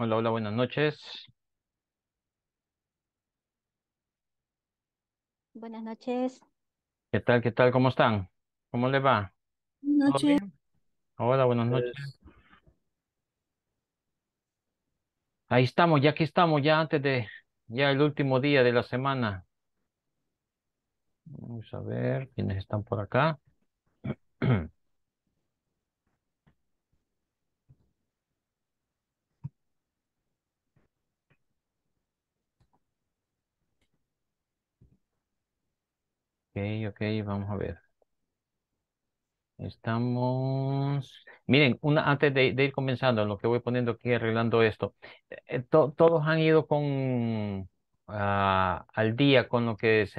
Hola, hola, buenas noches. Buenas noches. ¿Qué tal? ¿Qué tal? ¿Cómo están? ¿Cómo les va? Buenas noches. Hola, buenas noches. Pues Ahí estamos, ya aquí estamos, ya antes de, ya el último día de la semana. Vamos a ver quiénes están por acá. ok, vamos a ver. Estamos... Miren, una, antes de, ir comenzando, lo que voy poniendo aquí, arreglando esto, eh, todos han ido con ah, al día con lo que es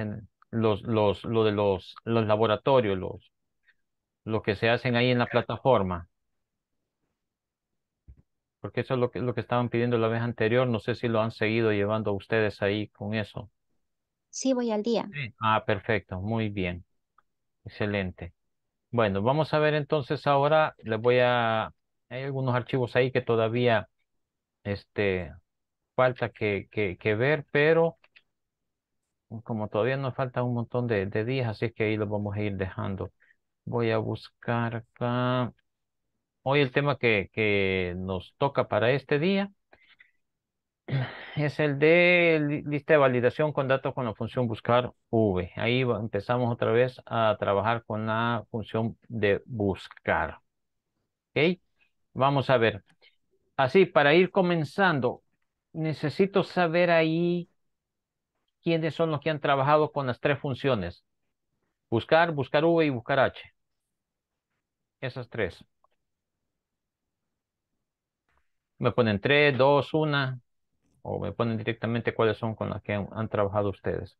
los, los, lo de los, los laboratorios, los, lo que se hacen ahí en la plataforma. Porque eso es lo que, lo que estaban pidiendo la vez anterior. No sé si lo han seguido llevando ustedes ahí con eso. Sí, voy al día. Ah, perfecto, muy bien. Excelente. Bueno, vamos a ver entonces ahora, les voy a, hay algunos archivos ahí que todavía este, falta que, que, ver, pero como todavía nos falta un montón de, días, así que ahí los vamos a ir dejando. Voy a buscar acá. Hoy el tema que, que nos toca para este día es el de lista de validación con datos con la función buscar v. Ahí empezamos otra vez a trabajar con la función de buscar. ¿Ok? Vamos a ver. Así, para ir comenzando, necesito saber ahí quiénes son los que han trabajado con las tres funciones. Buscar, buscar v y buscar h. Esas tres. Me ponen tres, dos, una o me ponen directamente cuáles son con las que han, trabajado ustedes.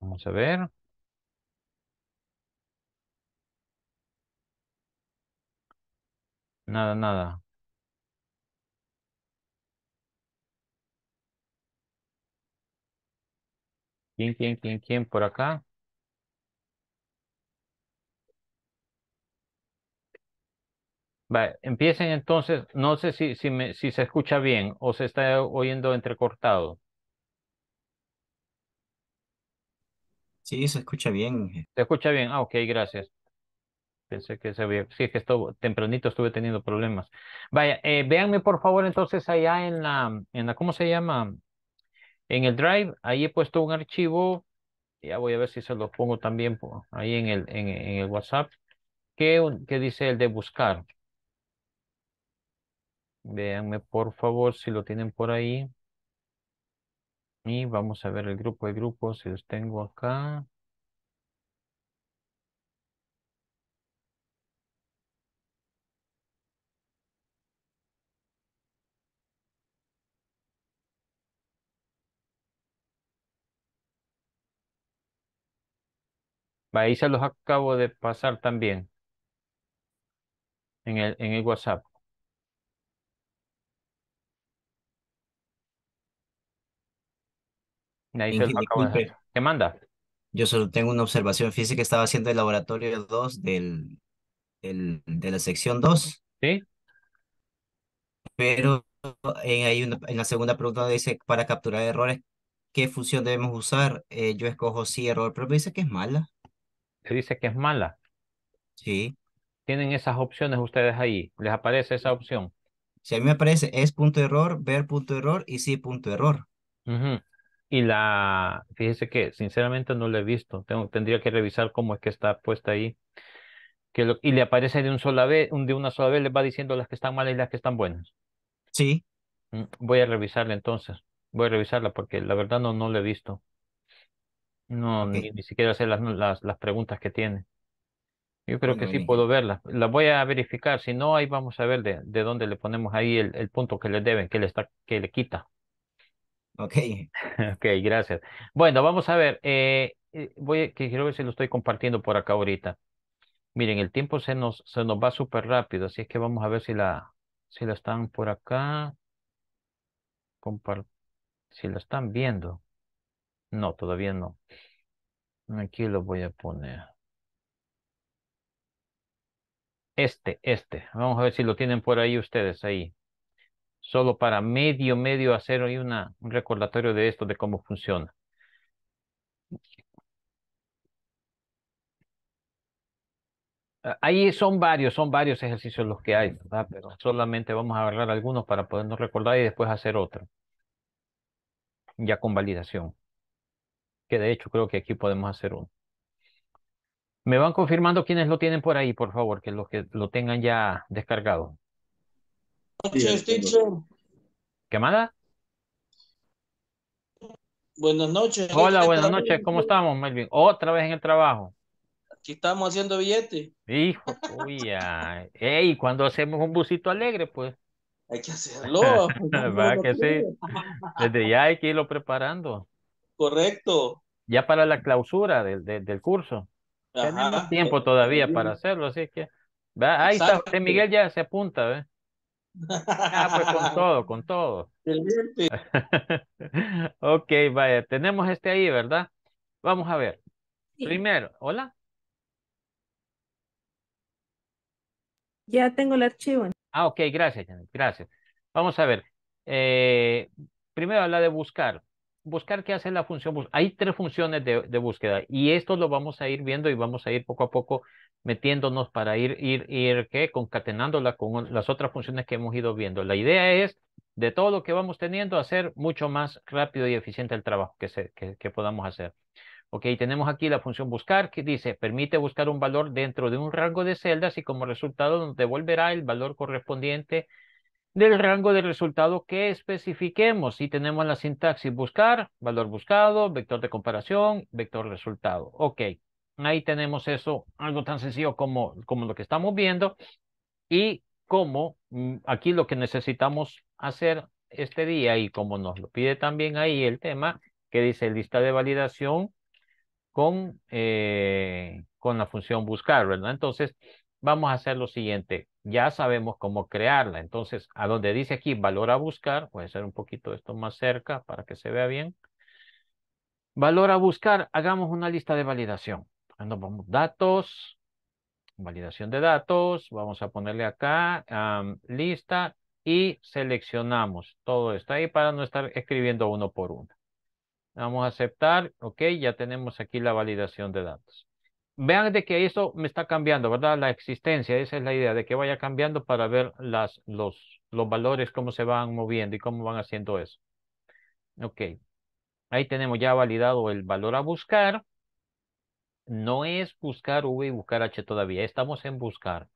Vamos a ver. Nada, nada. ¿Quién, quién, quién, quién por acá? empiecen entonces, no sé si, si, me, si se escucha bien o se está oyendo entrecortado. Sí, se escucha bien. Se escucha bien, ah, ok, gracias. Pensé que se había. Sí, es que esto, tempranito estuve teniendo problemas. Vaya, eh, véanme por favor entonces allá en la, en la, ¿cómo se llama? En el Drive, ahí he puesto un archivo. Ya voy a ver si se lo pongo también ahí en el, el WhatsApp. ¿Qué, dice el de buscar? Véanme por favor si lo tienen por ahí. Y vamos a ver el grupo de grupos, si los tengo acá. Ahí se los acabo de pasar también en el, en el WhatsApp. Ahí se acabo ¿Qué manda? Yo solo tengo una observación física que estaba haciendo el laboratorio 2 del, de la sección 2. Sí. Pero en, eh, en la segunda pregunta dice, para capturar errores, ¿qué función debemos usar? Eh, yo escojo sí, error, pero me dice que es mala le dice que es mala. Sí. Tienen esas opciones ustedes ahí. ¿Les aparece esa opción? Si a mí me aparece es punto error, ver punto error y sí punto error. Y la, fíjese que sinceramente no lo he visto. Tengo, tendría que revisar cómo es que está puesta ahí. Que y le aparece de, un sola vez, de una sola vez, le va diciendo las que están malas y las que están buenas. Sí. Mm, voy a revisarla entonces. Voy a revisarla porque la verdad no, no la he visto. No, ni, siquiera hacer las, las, las, preguntas que tiene. Yo creo que sí puedo verlas. Las voy a verificar. Si no, ahí vamos a ver de, dónde le ponemos ahí el, punto que le deben, que le, está, que le quita. Ok. Ok, gracias. Bueno, vamos a ver. Eh, eh voy, quiero ver si lo estoy compartiendo por acá ahorita. Miren, el tiempo se nos, se nos va súper rápido, así es que vamos a ver si la, si están por acá. si la están viendo. No, todavía no. Aquí lo voy a poner. Este, este. Vamos a ver si lo tienen por ahí ustedes, ahí. Solo para medio, medio hacer hoy una, un recordatorio de esto, de cómo funciona. Ah, ahí son varios, son varios ejercicios los que hay, ¿verdad? Pero solamente vamos a agarrar algunos para podernos recordar y después hacer otro. Ya con validación que de hecho creo que aquí podemos hacer uno. Me van confirmando quienes lo tienen por ahí, por favor, que los que lo tengan ya descargado. Noches, ¿Qué manda? Buenas noches. Hola, buenas noches. ¿Cómo estamos, Melvin? Otra vez en el trabajo. Aquí estamos haciendo billetes. Hijo, ay Ey, cuando hacemos un busito alegre, pues. Hay que hacerlo. Va que sí. Desde ya hay que irlo preparando. Correcto ya para la clausura del, del, curso. Tenemos tiempo eh, todavía para hacerlo, así que ahí está, Miguel ya se apunta, ¿ves? Ah, pues con todo, con todo. ok, vaya, tenemos este ahí, ¿verdad? Vamos a ver. Primero, hola. Ya tengo el archivo. Ah, ok, gracias, gracias. Vamos a ver. Eh, primero habla de buscar buscar qué hace la función. Hay tres funciones de, búsqueda y esto lo vamos a ir viendo y vamos a ir poco a poco metiéndonos para ir, ir, ir ¿qué? concatenándola con las otras funciones que hemos ido viendo. La idea es, de todo lo que vamos teniendo, hacer mucho más rápido y eficiente el trabajo que, que, que podamos hacer. Ok, tenemos aquí la función buscar que dice, permite buscar un valor dentro de un rango de celdas y como resultado nos devolverá el valor correspondiente del rango de resultado que especifiquemos. Si tenemos la sintaxis buscar, valor buscado, vector de comparación, vector resultado. Ok, ahí tenemos eso, algo tan sencillo como, como lo que estamos viendo y como mm, aquí lo que necesitamos hacer este día y como nos lo pide también ahí el tema que dice lista de validación con, eh, con la función buscar, ¿verdad? Entonces, vamos a hacer lo siguiente ya sabemos cómo crearla. Entonces, a donde dice aquí valor a buscar, voy a hacer un poquito esto más cerca para que se vea bien. Valor a buscar, hagamos una lista de validación. Nos vamos datos, validación de datos, vamos a ponerle acá lista y seleccionamos todo esto ahí para no estar escribiendo uno por uno. Vamos a aceptar, ok, ya tenemos aquí la validación de datos vean de que eso me está cambiando, ¿verdad? La existencia, esa es la idea, de que vaya cambiando para ver las, los, los valores, cómo se van moviendo y cómo van haciendo eso. Ok. Ahí tenemos ya validado el valor a buscar. No es buscar V y buscar H todavía, estamos en buscar.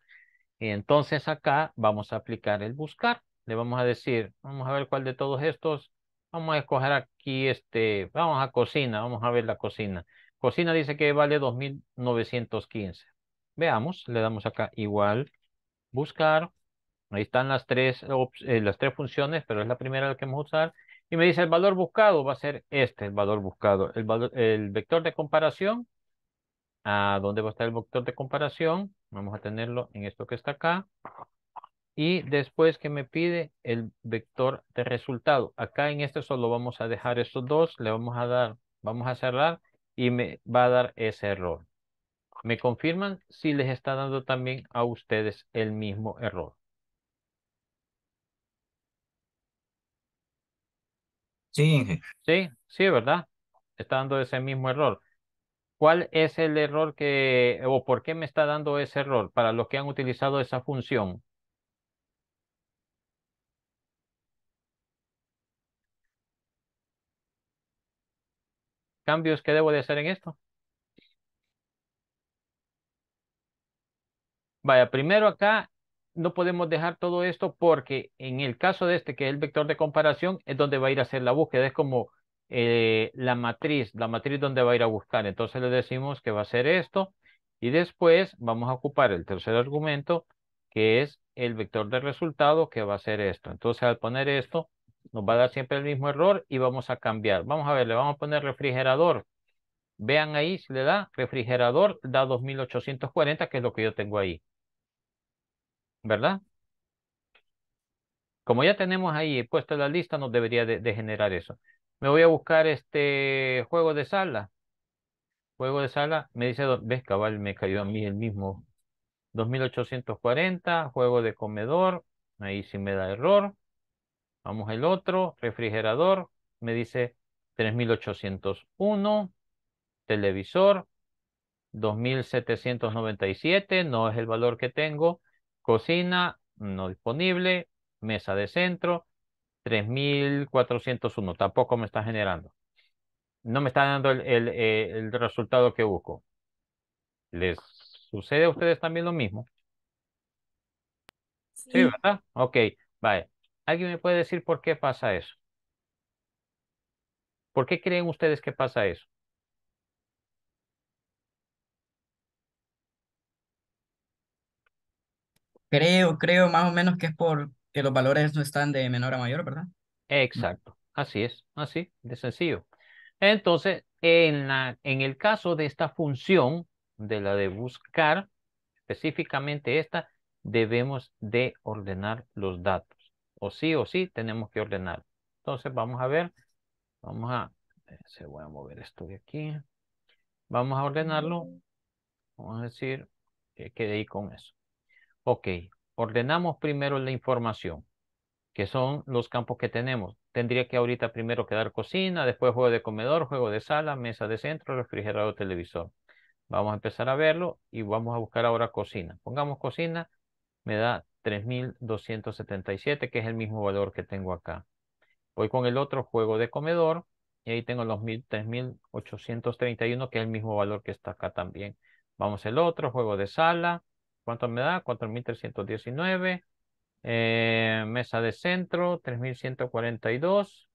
Y entonces acá vamos a aplicar el buscar. Le vamos a decir, vamos a ver cuál de todos estos. Vamos a escoger aquí este, vamos a cocina, vamos a ver la cocina. Cocina dice que vale 2.915. Veamos, le damos acá igual, buscar. Ahí están las tres, eh, las tres funciones, pero es la primera la que vamos a usar. Y me dice el valor buscado va a ser este, el valor buscado. El, el vector de comparación, ¿a dónde va a estar el vector de comparación? Vamos a tenerlo en esto que está acá. Y después que me pide el vector de resultado. Acá en este solo vamos a dejar estos dos, le vamos a dar, vamos a cerrar y me va a dar ese error. Me confirman si les está dando también a ustedes el mismo error. Sí, Sí, sí, ¿verdad? Está dando ese mismo error. ¿Cuál es el error que, o por qué me está dando ese error para los que han utilizado esa función? cambios que debo de hacer en esto. Vaya, primero acá no podemos dejar todo esto porque en el caso de este, que es el vector de comparación, es donde va a ir a hacer la búsqueda. Es como eh, la matriz, la matriz donde va a ir a buscar. Entonces le decimos que va a ser esto. Y después vamos a ocupar el tercer argumento, que es el vector de resultado, que va a ser esto. Entonces al poner esto, nos va a dar siempre el mismo error y vamos a cambiar. Vamos a ver, le vamos a poner refrigerador. Vean ahí, si le da refrigerador, da 2840, que es lo que yo tengo ahí. ¿Verdad? Como ya tenemos ahí puesto la lista, nos debería de, generar eso. Me voy a buscar este juego de sala. Juego de sala, me dice, ves cabal, me cayó a mí el mismo. 2840, juego de comedor, ahí sí me da error. Vamos el otro, refrigerador, me dice 3801, televisor, 2797, no es el valor que tengo, cocina, no disponible, mesa de centro, 3401, tampoco me está generando. No me está dando eh, el, resultado que busco. ¿Les sucede a ustedes también lo mismo? Sí, ¿verdad? Ok, vale. ¿Alguien me puede decir por qué pasa eso? ¿Por qué creen ustedes que pasa eso? Creo, creo más o menos que es porque los valores no están de menor a mayor, ¿verdad? Mm. Exacto, así es, así, de sencillo. Entonces, en, la, en el caso de esta función, de la de buscar, específicamente esta, debemos de ordenar los datos o sí o sí tenemos que ordenar. Entonces vamos a ver, vamos a, se voy a mover esto de aquí. Vamos a ordenarlo, vamos a decir que quede ahí con eso. Ok, ordenamos primero la información, que son los campos que tenemos. Tendría que ahorita primero quedar cocina, después juego de comedor, juego de sala, mesa de centro, refrigerador, televisor. Vamos a empezar a verlo y vamos a buscar ahora cocina. Pongamos cocina, me da 3,277, que es el mismo valor que tengo acá. Voy con el otro juego de comedor y ahí tengo los 3,831, que es el mismo valor que está acá también. Vamos el otro juego de sala. ¿Cuánto me da? 4,319. Eh, mesa de centro, 3,142.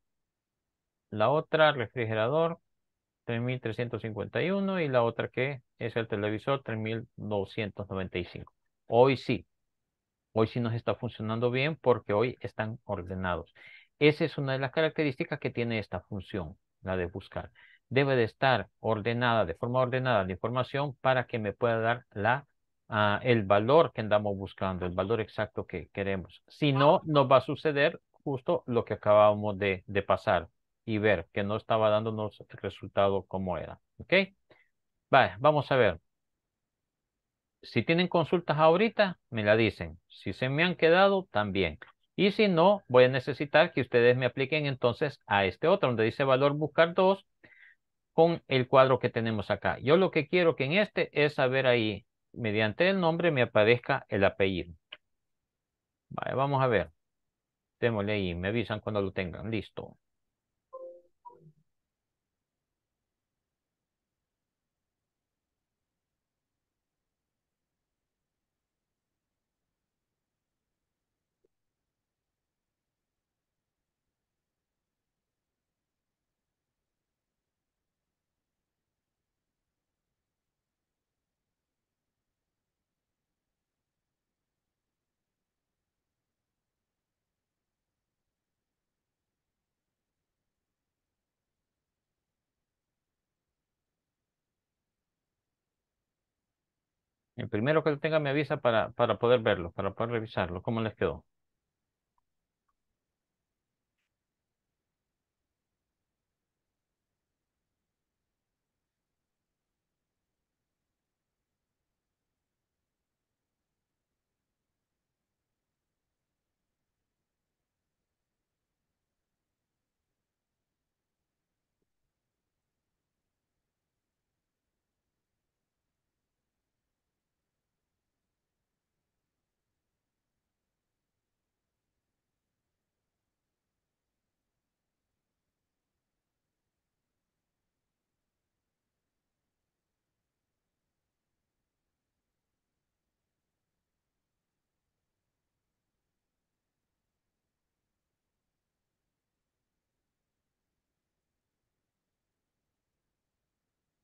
La otra, refrigerador, 3,351. Y la otra que es el televisor, 3,295. Hoy sí, Hoy sí nos está funcionando bien porque hoy están ordenados. Esa es una de las características que tiene esta función, la de buscar. Debe de estar ordenada, de forma ordenada la información para que me pueda dar la, ah, el valor que andamos buscando, el valor exacto que queremos. Si no, nos va a suceder justo lo que acabamos de, pasar y ver que no estaba dándonos el resultado como era. ¿Ok? vamos a ver si tienen consultas ahorita, me la dicen. Si se me han quedado, también. Y si no, voy a necesitar que ustedes me apliquen entonces a este otro, donde dice valor buscar 2, con el cuadro que tenemos acá. Yo lo que quiero que en este es saber ahí, mediante el nombre me aparezca el apellido. Vale, vamos a ver. Démosle ahí, me avisan cuando lo tengan. Listo. primero que lo tenga me avisa para, para poder verlo, para poder revisarlo, cómo les quedó.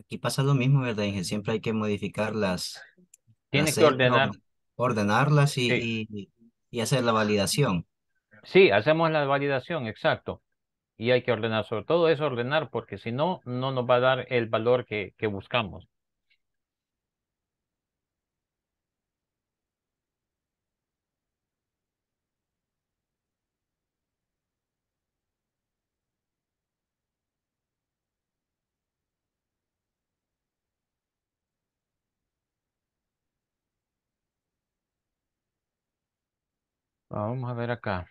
Aquí pasa lo mismo, ¿verdad, Inge? Siempre hay que modificarlas. Tienes que ordenar. Ordenarlas y, hacer la validación. Sí, hacemos la validación, exacto. Y hay que ordenar, sobre todo es ordenar, porque si no, no nos va a dar el valor que, que buscamos. Vamos a ver acá.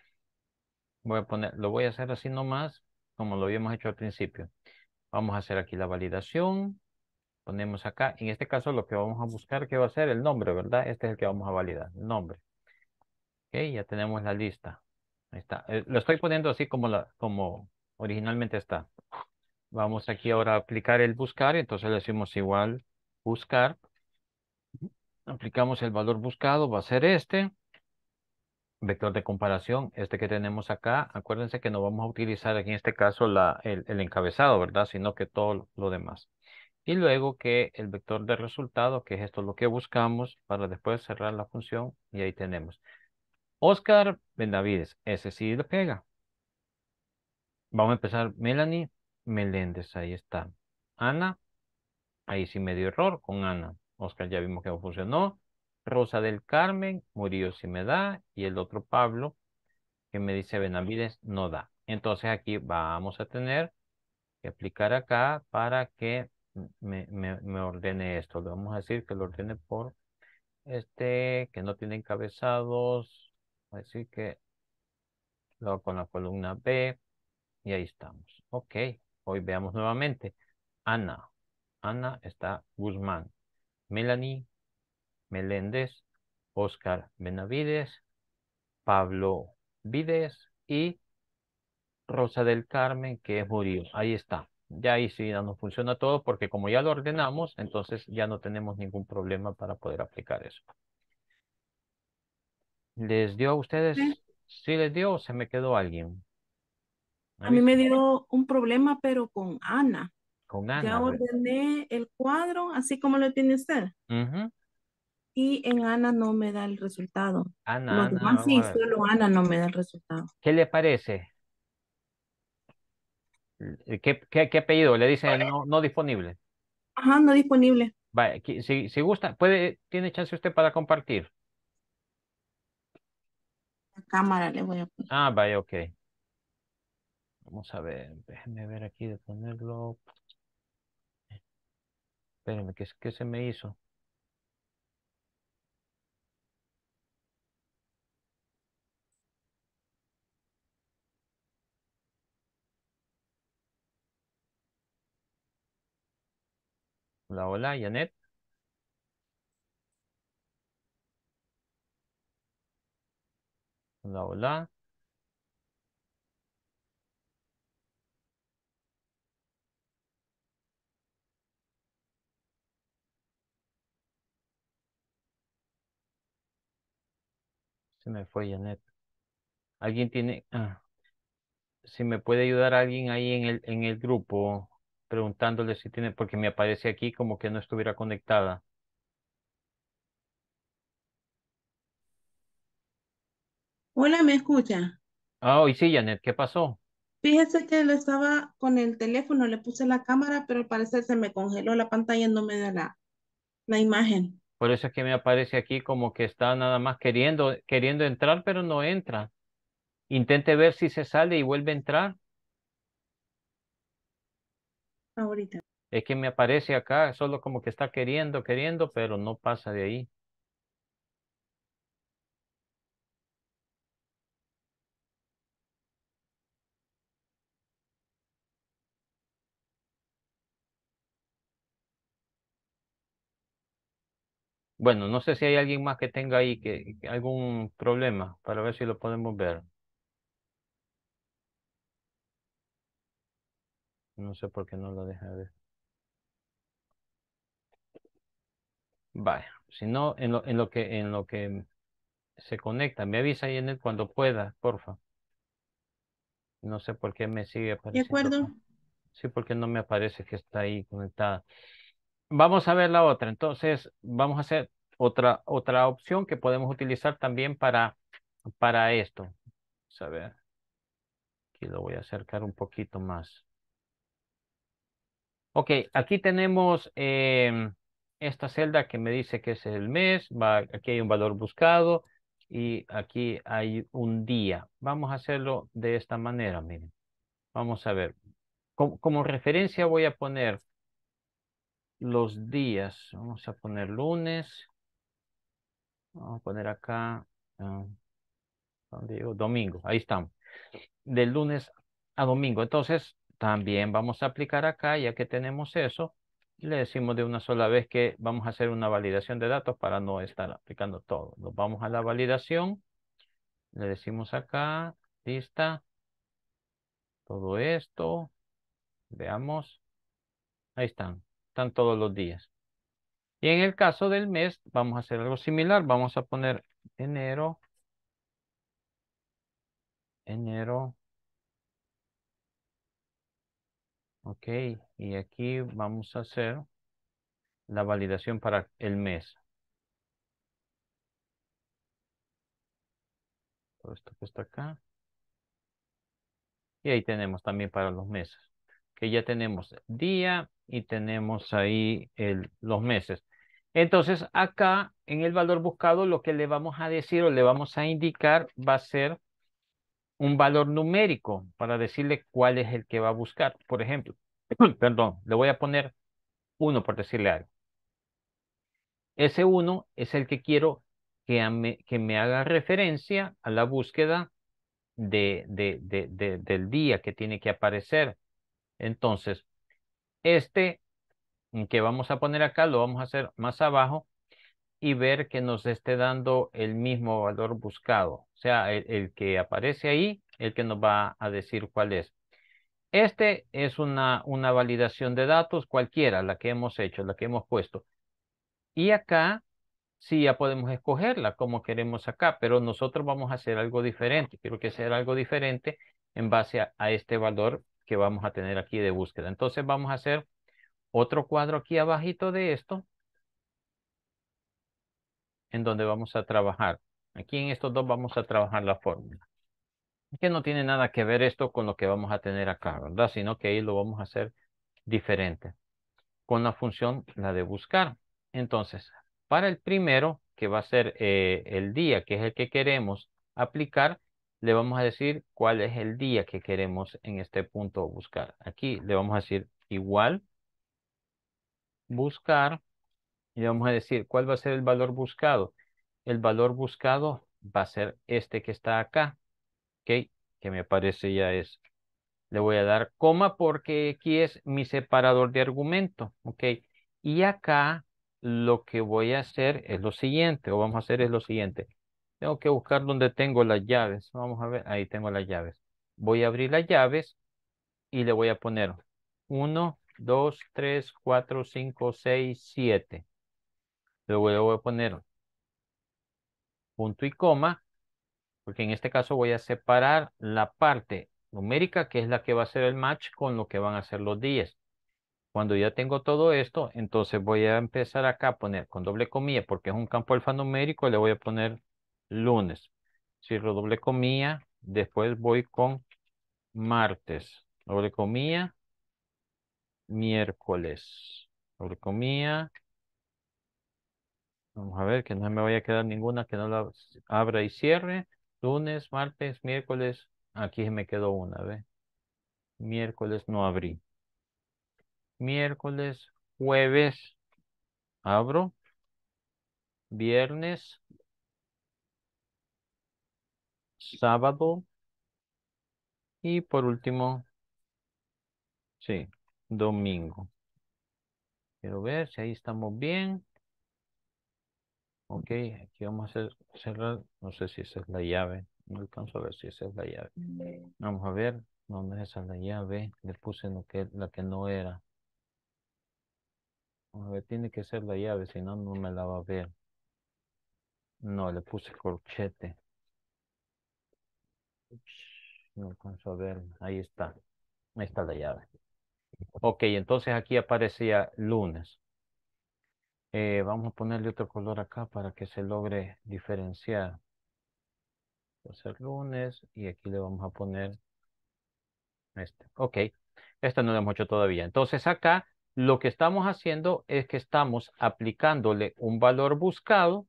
Voy a poner, lo voy a hacer así nomás, como lo habíamos hecho al principio. Vamos a hacer aquí la validación. Ponemos acá, en este caso lo que vamos a buscar, que va a ser el nombre, ¿verdad? Este es el que vamos a validar, el nombre. Ok, ya tenemos la lista. Ahí está. Eh, lo estoy poniendo así como, la, como originalmente está. Vamos aquí ahora a aplicar el buscar, entonces le decimos igual buscar. Aplicamos el valor buscado, va a ser este vector de comparación, este que tenemos acá, acuérdense que no vamos a utilizar aquí en este caso la, el, encabezado, ¿verdad? Sino que todo lo demás. Y luego que el vector de resultado, que es esto lo que buscamos para después cerrar la función y ahí tenemos. Oscar Benavides, ese sí lo pega. Vamos a empezar Melanie Meléndez, ahí está. Ana, ahí sí me dio error con Ana. Oscar ya vimos que no funcionó. Rosa del Carmen Murillo si me da y el otro Pablo que me dice Benavides no da. Entonces aquí vamos a tener que aplicar acá para que me, me, me ordene esto. Le vamos a decir que lo ordene por este, que no tiene encabezados. Así que lo con la columna B y ahí estamos. Ok, hoy veamos nuevamente. Ana. Ana está Guzmán. Melanie Meléndez, Oscar Benavides, Pablo Vides y Rosa del Carmen, que es Murillo. Ahí está. Ya ahí sí ya nos funciona todo porque como ya lo ordenamos, entonces ya no tenemos ningún problema para poder aplicar eso. ¿Les dio a ustedes? ¿Sí, les dio o se me quedó alguien? A mí me dio un problema, pero con Ana. Con Ana. Ya ordené el cuadro, así como lo tiene usted en Ana no me da el resultado. Ana, sí, solo Ana no me da el resultado. ¿Qué le parece? ¿Qué, apellido? Le dice no, no disponible. Ajá, no disponible. si, si gusta, puede, tiene chance usted para compartir. La cámara le voy a poner. Ah, vaya, ok. Vamos a ver, déjenme ver aquí de ponerlo. Espérenme, ¿qué, qué se me hizo? Hola, hola, Janet. Hola, hola. Se me fue Janet. ¿Alguien tiene? Ah, si me puede ayudar alguien ahí en el, en el grupo preguntándole si tiene, porque me aparece aquí como que no estuviera conectada. Hola, ¿me escucha? Ah, hoy sí, Janet, ¿qué pasó? Fíjese que le estaba con el teléfono, le puse la cámara, pero al parecer se me congeló la pantalla y no me da la, la imagen. Por eso es que me aparece aquí como que está nada más queriendo, queriendo entrar, pero no entra. Intente ver si se sale y vuelve a entrar ahorita. Es que me aparece acá, solo como que está queriendo, queriendo, pero no pasa de ahí. Bueno, no sé si hay alguien más que tenga ahí que, algún problema para ver si lo podemos ver. No sé por qué no lo deja ver. Vaya, si no, en lo, en lo que en lo que se conecta, me avisa el cuando pueda, porfa. No sé por qué me sigue apareciendo. De acuerdo. Sí, porque no me aparece que está ahí conectada. Vamos a ver la otra. Entonces, vamos a hacer otra, otra opción que podemos utilizar también para, para esto. Vamos a ver. Aquí lo voy a acercar un poquito más. Ok, aquí tenemos em, esta celda que me dice que es el mes, aquí hay un valor buscado y aquí hay un día. Vamos a hacerlo de esta manera, miren. Vamos a ver. Como, referencia voy a poner los días. Vamos a poner lunes. Vamos a poner acá, ah, Domingo. Ahí estamos. Del lunes a domingo. Entonces, también vamos a aplicar acá, ya que tenemos eso, le decimos de una sola vez que vamos a hacer una validación de datos para no estar aplicando todo. Nos vamos a la validación, le decimos acá, lista, todo esto, veamos, ahí están, están todos los días. Y en el caso del mes, vamos a hacer algo similar. Vamos a poner enero. Enero. Ok, y aquí vamos a hacer la validación para el mes. Todo esto que está acá. Y ahí tenemos también para los meses. Que ya tenemos día y tenemos ahí los meses. Entonces acá en el valor buscado lo que le vamos a decir o le vamos a indicar va a ser un valor numérico para decirle cuál es el que va a buscar. Por ejemplo, perdón, le voy a poner uno por decirle algo. Ese uno es el que quiero que me, que me haga referencia a la búsqueda de, de, del día que tiene que aparecer. Entonces, este mm, que vamos a poner acá lo vamos a hacer más abajo y ver que nos esté dando el mismo valor buscado. O sea, el, que aparece ahí, el que nos va a decir cuál es. Este es una, una validación de datos cualquiera, la que hemos hecho, la que hemos puesto. Y acá sí ya podemos escogerla como queremos acá, pero nosotros vamos a hacer algo diferente. Quiero que sea algo diferente en base a, este valor que vamos a tener aquí de búsqueda. Entonces vamos a hacer otro cuadro aquí abajito de esto en donde vamos a trabajar. Aquí en estos dos vamos a trabajar la fórmula. que no tiene nada que ver esto con lo que vamos a tener acá, ¿verdad? Sino que ahí lo vamos a hacer diferente. Con la función, la de buscar. Entonces, para el primero, que va a ser eh, el día, que es el que queremos aplicar, le vamos a decir cuál es el día que queremos en este punto buscar. Aquí le vamos a decir igual buscar y vamos a decir, ¿cuál va a ser el valor buscado? El valor buscado va a ser este que está acá, ¿ok? Que me parece ya es, le voy a dar coma porque aquí es mi separador de argumento, ¿ok? Y acá lo que voy a hacer es lo siguiente, o vamos a hacer es lo siguiente. Tengo que buscar donde tengo las llaves. Vamos a ver, ahí tengo las llaves. Voy a abrir las llaves y le voy a poner 1, 2, 3, 4, 5, 6, 7 le voy a poner punto y coma, porque en este caso voy a separar la parte numérica, que es la que va a ser el match con lo que van a ser los días. Cuando ya tengo todo esto, entonces voy a empezar acá a poner con doble comilla, porque es un campo alfanumérico, le voy a poner lunes. Cierro doble comilla, después voy con martes, doble comilla, miércoles, doble comilla, Vamos a ver, que no me vaya a quedar ninguna que no la abra y cierre. Lunes, martes, miércoles. Aquí me quedó una, ¿ve? Miércoles no abrí. Miércoles, jueves, abro. Viernes, sábado. Y por último, sí, domingo. Quiero ver si ahí estamos bien. Ok, aquí vamos a cerrar. No sé si esa es la llave. No alcanzo a ver si esa es la llave. Vamos a ver dónde es la llave. Le puse lo que, la que no era. A ver, tiene que ser la llave, si no, no me la va a ver. No, le puse corchete. No alcanzo a ver. Ahí está. Ahí está la llave. Ok, entonces aquí aparecía lunes. Eh, vamos a ponerle otro color acá para que se logre diferenciar. Va a ser lunes y aquí le vamos a poner este. Ok, esta no lo hemos hecho todavía. Entonces acá lo que estamos haciendo es que estamos aplicándole un valor buscado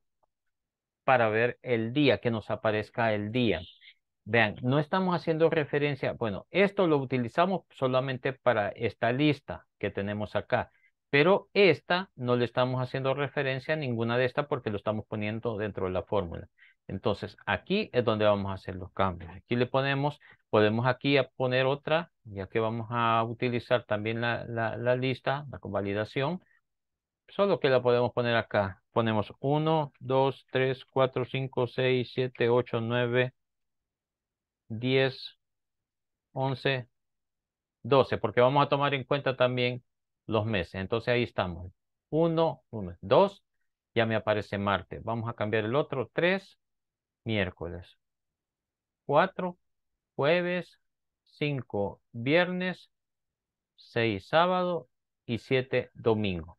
para ver el día, que nos aparezca el día. Vean, no estamos haciendo referencia, bueno, esto lo utilizamos solamente para esta lista que tenemos acá pero esta no le estamos haciendo referencia a ninguna de estas porque lo estamos poniendo dentro de la fórmula. Entonces, aquí es donde vamos a hacer los cambios. Aquí le ponemos, podemos aquí poner otra, ya que vamos a utilizar también la, lista, la convalidación. Solo que la podemos poner acá. Ponemos 1, 2, 3, 4, 5, 6, 7, 8, 9, 10, 11, 12. Porque vamos a tomar en cuenta también los meses. Entonces ahí estamos. uno uno 2, ya me aparece martes. Vamos a cambiar el otro, tres miércoles. cuatro jueves. cinco viernes. seis sábado. Y siete domingo.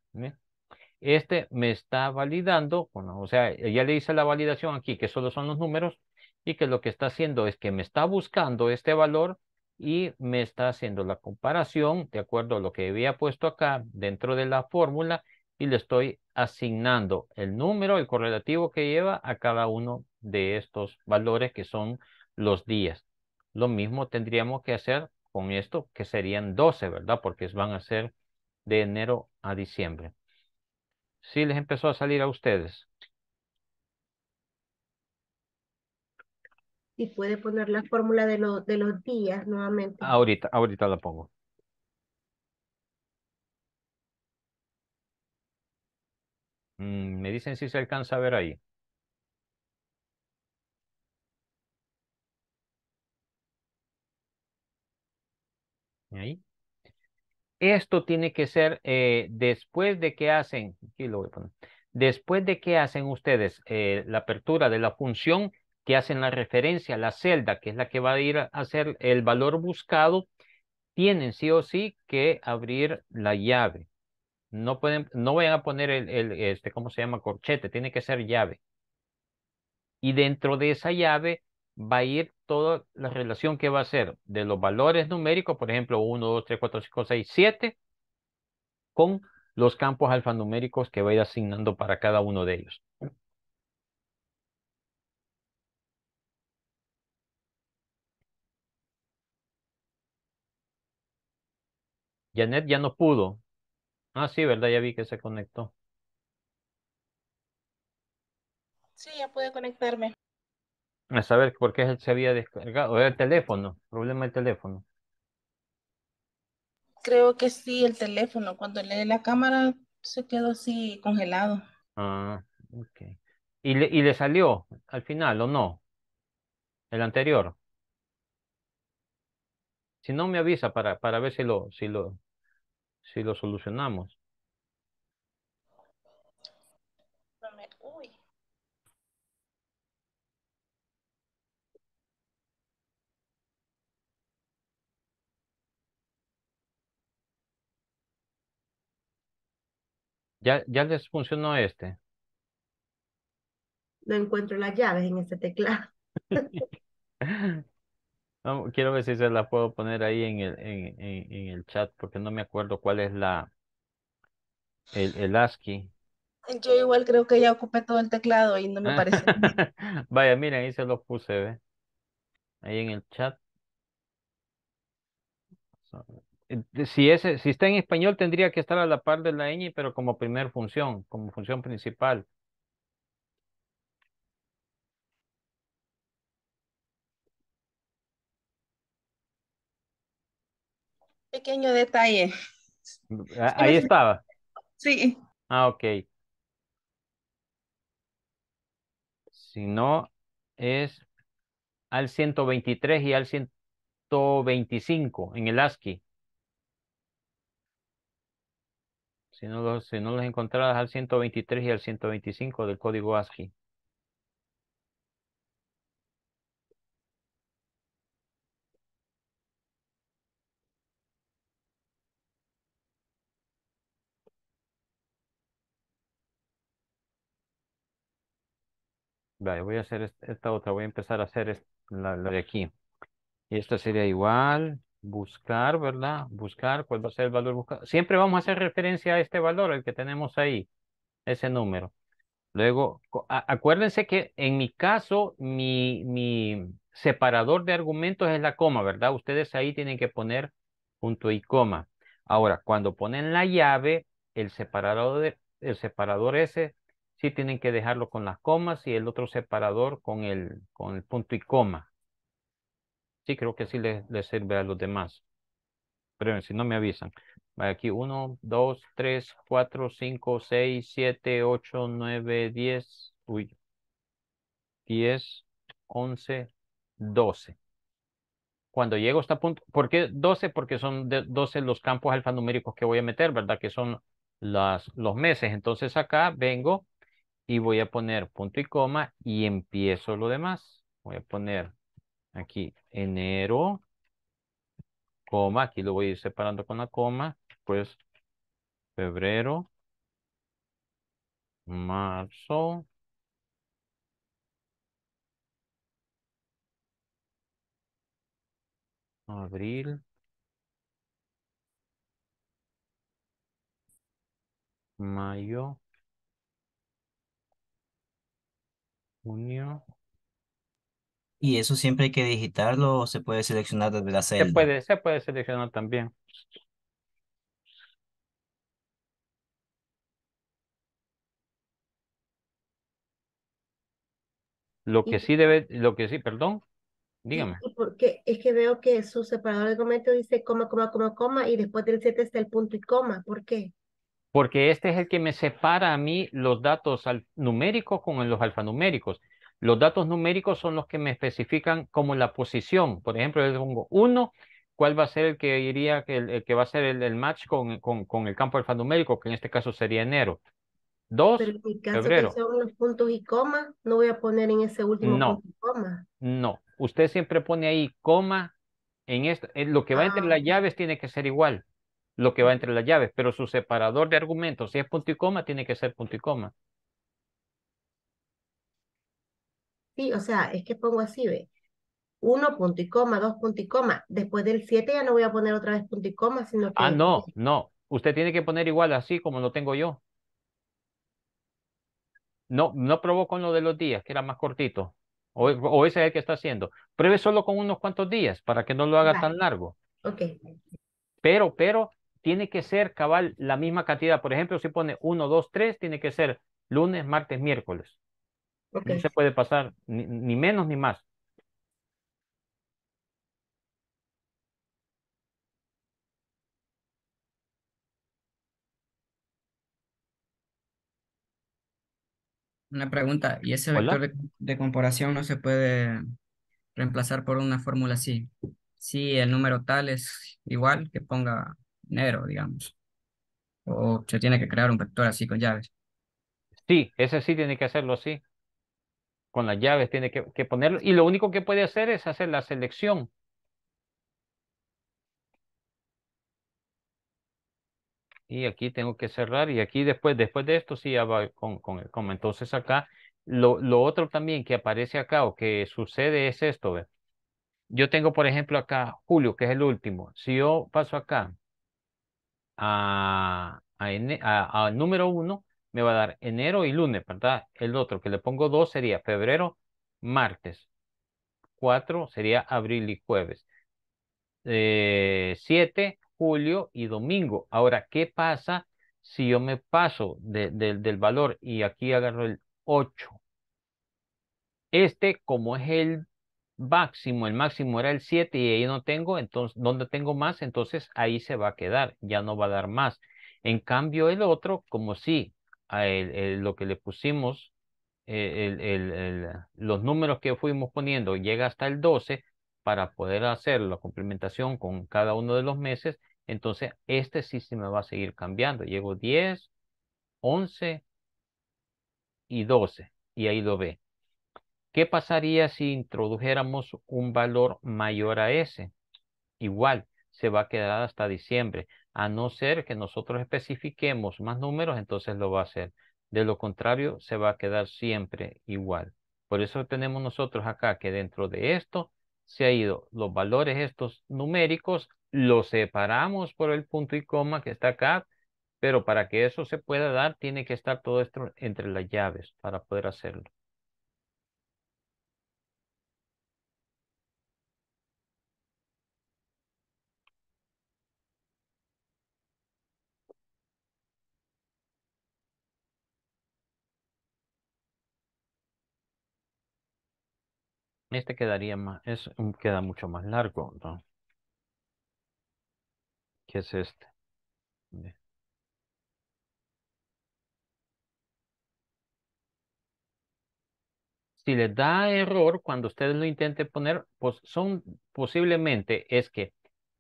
Este me está validando, o sea, ya le hice la validación aquí, que solo son los números, y que lo que está haciendo es que me está buscando este valor y me está haciendo la comparación de acuerdo a lo que había puesto acá dentro de la fórmula y le estoy asignando el número, el correlativo que lleva a cada uno de estos valores que son los días. Lo mismo tendríamos que hacer con esto, que serían 12, ¿verdad? Porque van a ser de enero a diciembre. Si les empezó a salir a ustedes. Y puede poner la fórmula de, de los días nuevamente. Ahorita, ahorita la pongo. Mm, me dicen si se alcanza a ver ahí. Ahí. Esto tiene que ser eh, después de que hacen, aquí lo voy a poner, después de que hacen ustedes eh, la apertura de la función, que hacen la referencia a la celda, que es la que va a ir a hacer el valor buscado, tienen sí o sí que abrir la llave. No pueden, no vayan a poner el, este, ¿cómo se llama? Corchete, tiene que ser llave. Y dentro de esa llave va a ir toda la relación que va a ser de los valores numéricos, por ejemplo, 1, 2, 3, 4, 5, 6, 7, con los campos alfanuméricos que va a ir asignando para cada uno de ellos. Janet ya no pudo. Ah, sí, ¿verdad? Ya vi que se conectó. Sí, ya pude conectarme. A saber por qué se había descargado. El teléfono, problema del teléfono. Creo que sí, el teléfono. Cuando le di la cámara se quedó así congelado. Ah, ok. ¿Y le, ¿Y le salió al final o no? El anterior. Si no, me avisa para, para ver si lo, si, lo, si lo solucionamos. Ya, ya les funcionó este. No encuentro las llaves en este teclado. quiero ver si se la puedo poner ahí en el, en, el chat, porque no me acuerdo cuál es la el, el ASCII. Yo igual creo que ya ocupé todo el teclado y no me parece. Vaya, miren, ahí se lo puse, ¿ve? Ahí en el chat. Eh, si, ese, si está en español, tendría que estar a la par de la ñ, pero como primer función, como función principal. Pequeño detalle. Ah, ahí estaba. Sí. Ah, ok. Si no, es al 123 y al 125 en el ASCII. Si no los, si no los al 123 y al 125 del código ASCII. voy a hacer esta otra, voy a empezar a hacer la, de aquí. Y esta sería igual, buscar, ¿verdad? Buscar, ¿cuál va a ser el valor buscado? Siempre vamos a hacer referencia a este valor, el que tenemos ahí, ese número. Luego, acuérdense que en mi caso, mi, mi, separador de argumentos es la coma, ¿verdad? Ustedes ahí tienen que poner punto y coma. Ahora, cuando ponen la llave, el separador, de, el separador ese sí tienen que dejarlo con las comas y el otro separador con el, con el punto y coma. Sí, creo que sí les, le sirve a los demás. Pero si no me avisan. Aquí 1, 2, 3, 4, 5, 6, 7, 8, 9, 10. 10, 11, 12. Cuando llego hasta punto, ¿por qué 12? Porque son 12 los campos alfanuméricos que voy a meter, ¿verdad? Que son las, los meses. Entonces acá vengo y voy a poner punto y coma y empiezo lo demás. Voy a poner aquí enero, coma, aquí lo voy a ir separando con la coma, pues febrero, marzo, abril, mayo, Junio. ¿Y eso siempre hay que digitarlo o se puede seleccionar desde la celda? Se puede, se puede seleccionar también. Lo que sí debe, lo que sí, perdón, dígame. Porque es que veo que su separador de comentarios dice coma, coma, coma, coma y después del 7 está el punto y coma. ¿Por qué? porque este es el que me separa a mí los datos numéricos con los alfanuméricos. Los datos numéricos son los que me especifican como la posición. Por ejemplo, yo pongo uno. ¿cuál va a ser el que iría, el, que va a ser el, match con, con, el campo alfanumérico? Que en este caso sería enero. 2, febrero. los puntos y coma, no voy a poner en ese último punto y coma. No, usted siempre pone ahí coma. En esto, lo que va entre ah. las llaves tiene que ser igual lo que va entre las llaves, pero su separador de argumentos, si es punto y coma, tiene que ser punto y coma. Sí, o sea, es que pongo así, ve. Uno punto y coma, dos punto y coma. Después del siete ya no voy a poner otra vez punto y coma, sino ah, que... Ah, no, no. Usted tiene que poner igual así como lo tengo yo. No, no probó con lo de los días, que era más cortito. O, ese es el que está haciendo. Pruebe solo con unos cuantos días para que no lo haga tan largo. Ok. Pero, pero, tiene que ser cabal la misma cantidad. Por ejemplo, si pone 1, 2, 3, tiene que ser lunes, martes, miércoles. No se puede pasar ni, menos ni más. Una pregunta, ¿y ese vector de, de, comparación no se puede reemplazar por una fórmula así? Sí, el número tal es igual, que ponga nero digamos. O se tiene que crear un vector así con llaves. Sí, ese sí tiene que hacerlo así. Con las llaves tiene que, ponerlo. Y lo único que puede hacer es hacer la selección. Y aquí tengo que cerrar. Y aquí después, después de esto, sí, va con, con, entonces acá. Lo, lo, otro también que aparece acá o que sucede es esto. Yo tengo, por ejemplo, acá Julio, que es el último. Si yo paso acá a, a, número 1 me va a dar enero y lunes, ¿verdad? El otro que le pongo 2 sería febrero, martes. 4 sería abril y jueves. 7, eh, julio y domingo. Ahora, ¿qué pasa si yo me paso del valor y aquí agarro el 8? Este, como es el máximo, el máximo era el 7 y ahí no tengo, entonces, donde tengo más, entonces ahí se va a quedar, ya no va a dar más. En cambio, el otro, como si a lo que le pusimos, eh, el, los números que fuimos poniendo, llega hasta el 12 para poder hacer la complementación con cada uno de los meses, entonces este sí se me va a seguir cambiando. Llego 10, 11 y 12 y ahí lo ve. ¿Qué pasaría si introdujéramos un valor mayor a ese? Igual, se va a quedar hasta diciembre, a no ser que nosotros especifiquemos más números, entonces lo va a hacer. De lo contrario, se va a quedar siempre igual. Por eso tenemos nosotros acá que dentro de esto se ha ido los valores estos numéricos, los separamos por el punto y coma que está acá, pero para que eso se pueda dar, tiene que estar todo esto entre las llaves para poder hacerlo. Este quedaría más, es, queda mucho más largo, ¿Qué es este? si les da error cuando ustedes lo intenten poner, pues son posiblemente es que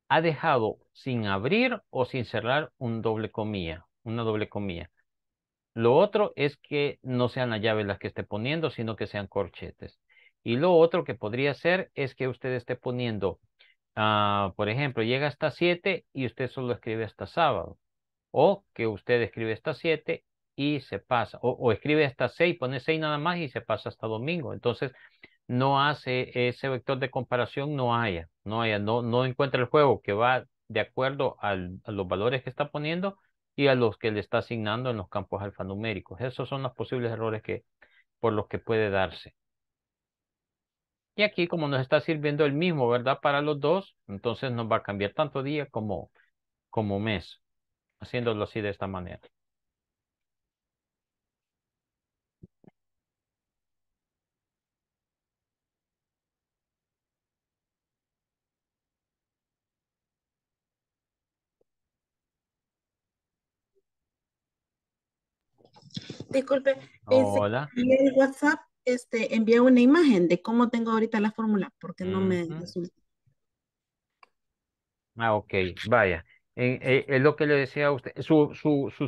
ha dejado sin abrir o sin cerrar un doble comilla, una doble comilla. Lo otro es que no sean las llaves las que esté poniendo, sino que sean corchetes. Y lo otro que podría ser es que usted esté poniendo, ah, por ejemplo, llega hasta 7 y usted solo escribe hasta sábado. O que usted escribe hasta 7 y se pasa. O, escribe hasta 6, pone 6 nada más y se pasa hasta domingo. Entonces, no hace ese vector de comparación, no haya, no haya, no, no encuentra el juego que va de acuerdo a los valores que está poniendo y a los que le está asignando en los campos alfanuméricos. Esos son los posibles errores que, por los que puede darse. Y aquí, como nos está sirviendo el mismo, ¿verdad? Para los dos, entonces nos va a cambiar tanto día como, como mes, haciéndolo así de esta manera. Disculpe, el WhatsApp este, una imagen de cómo tengo ahorita la fórmula, porque no me resulta. Ah, ok, vaya. Eh, eh, es lo que le decía a usted. Su,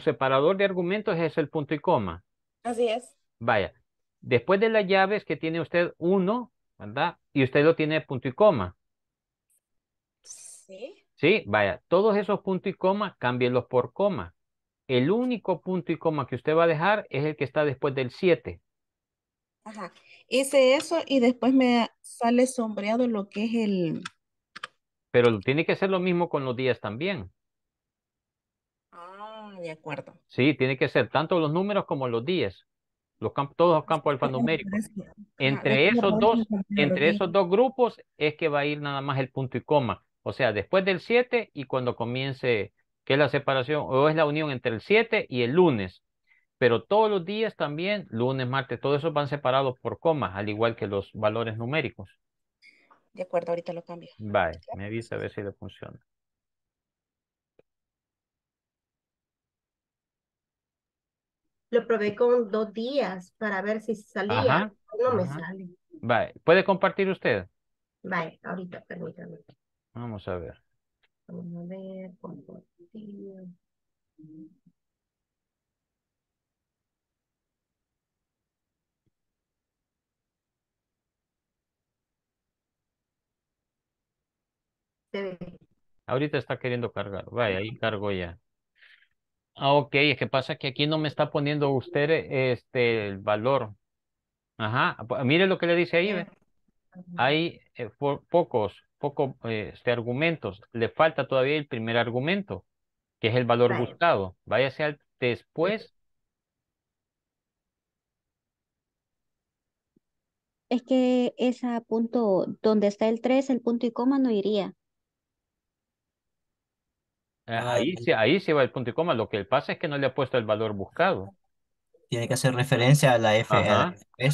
separador de argumentos es el punto y coma. Así es. Vaya. Después de las llaves que tiene usted uno, ¿verdad? Y usted lo tiene punto y coma. Sí. Sí, vaya. Todos esos punto y coma, cámbienlos por coma. El único punto y coma que usted va a dejar es el que está después del 7. Ajá. Hice eso y después me sale sombreado lo que es el... Pero tiene que ser lo mismo con los días también. Ah, de acuerdo. Sí, tiene que ser tanto los números como los días. Los todos los campos alfanuméricos. Entre esos dos, entre esos dos grupos es que va a ir nada más el punto y coma. O sea, después del 7 y cuando comience, que es la separación, o es la unión entre el 7 y el lunes pero todos los días también, lunes, martes, todos eso van separados por comas, al igual que los valores numéricos. De acuerdo, ahorita lo cambio. Vale, me avisa a ver si le funciona. Lo probé con dos días para ver si salía. no me sale. Vale, ¿puede compartir usted? Vale, ahorita, permítame. Vamos a ver. Vamos a ver, compartir. Ahorita está queriendo cargar. Vaya, ahí cargo ya. Ah, ok, es que pasa que aquí no me está poniendo usted este el valor. Ajá, mire lo que le dice ahí. Hay eh, pocos, pocos este, argumentos. Le falta todavía el primer argumento, que es el valor buscado. Váyase al después. Es que esa punto donde está el 3, el punto y coma no iría. Eh, ah, ahí, ahí se va el punto y coma. Lo que pasa es que no le ha puesto el valor buscado. Tiene que hacer referencia a la F. Eh,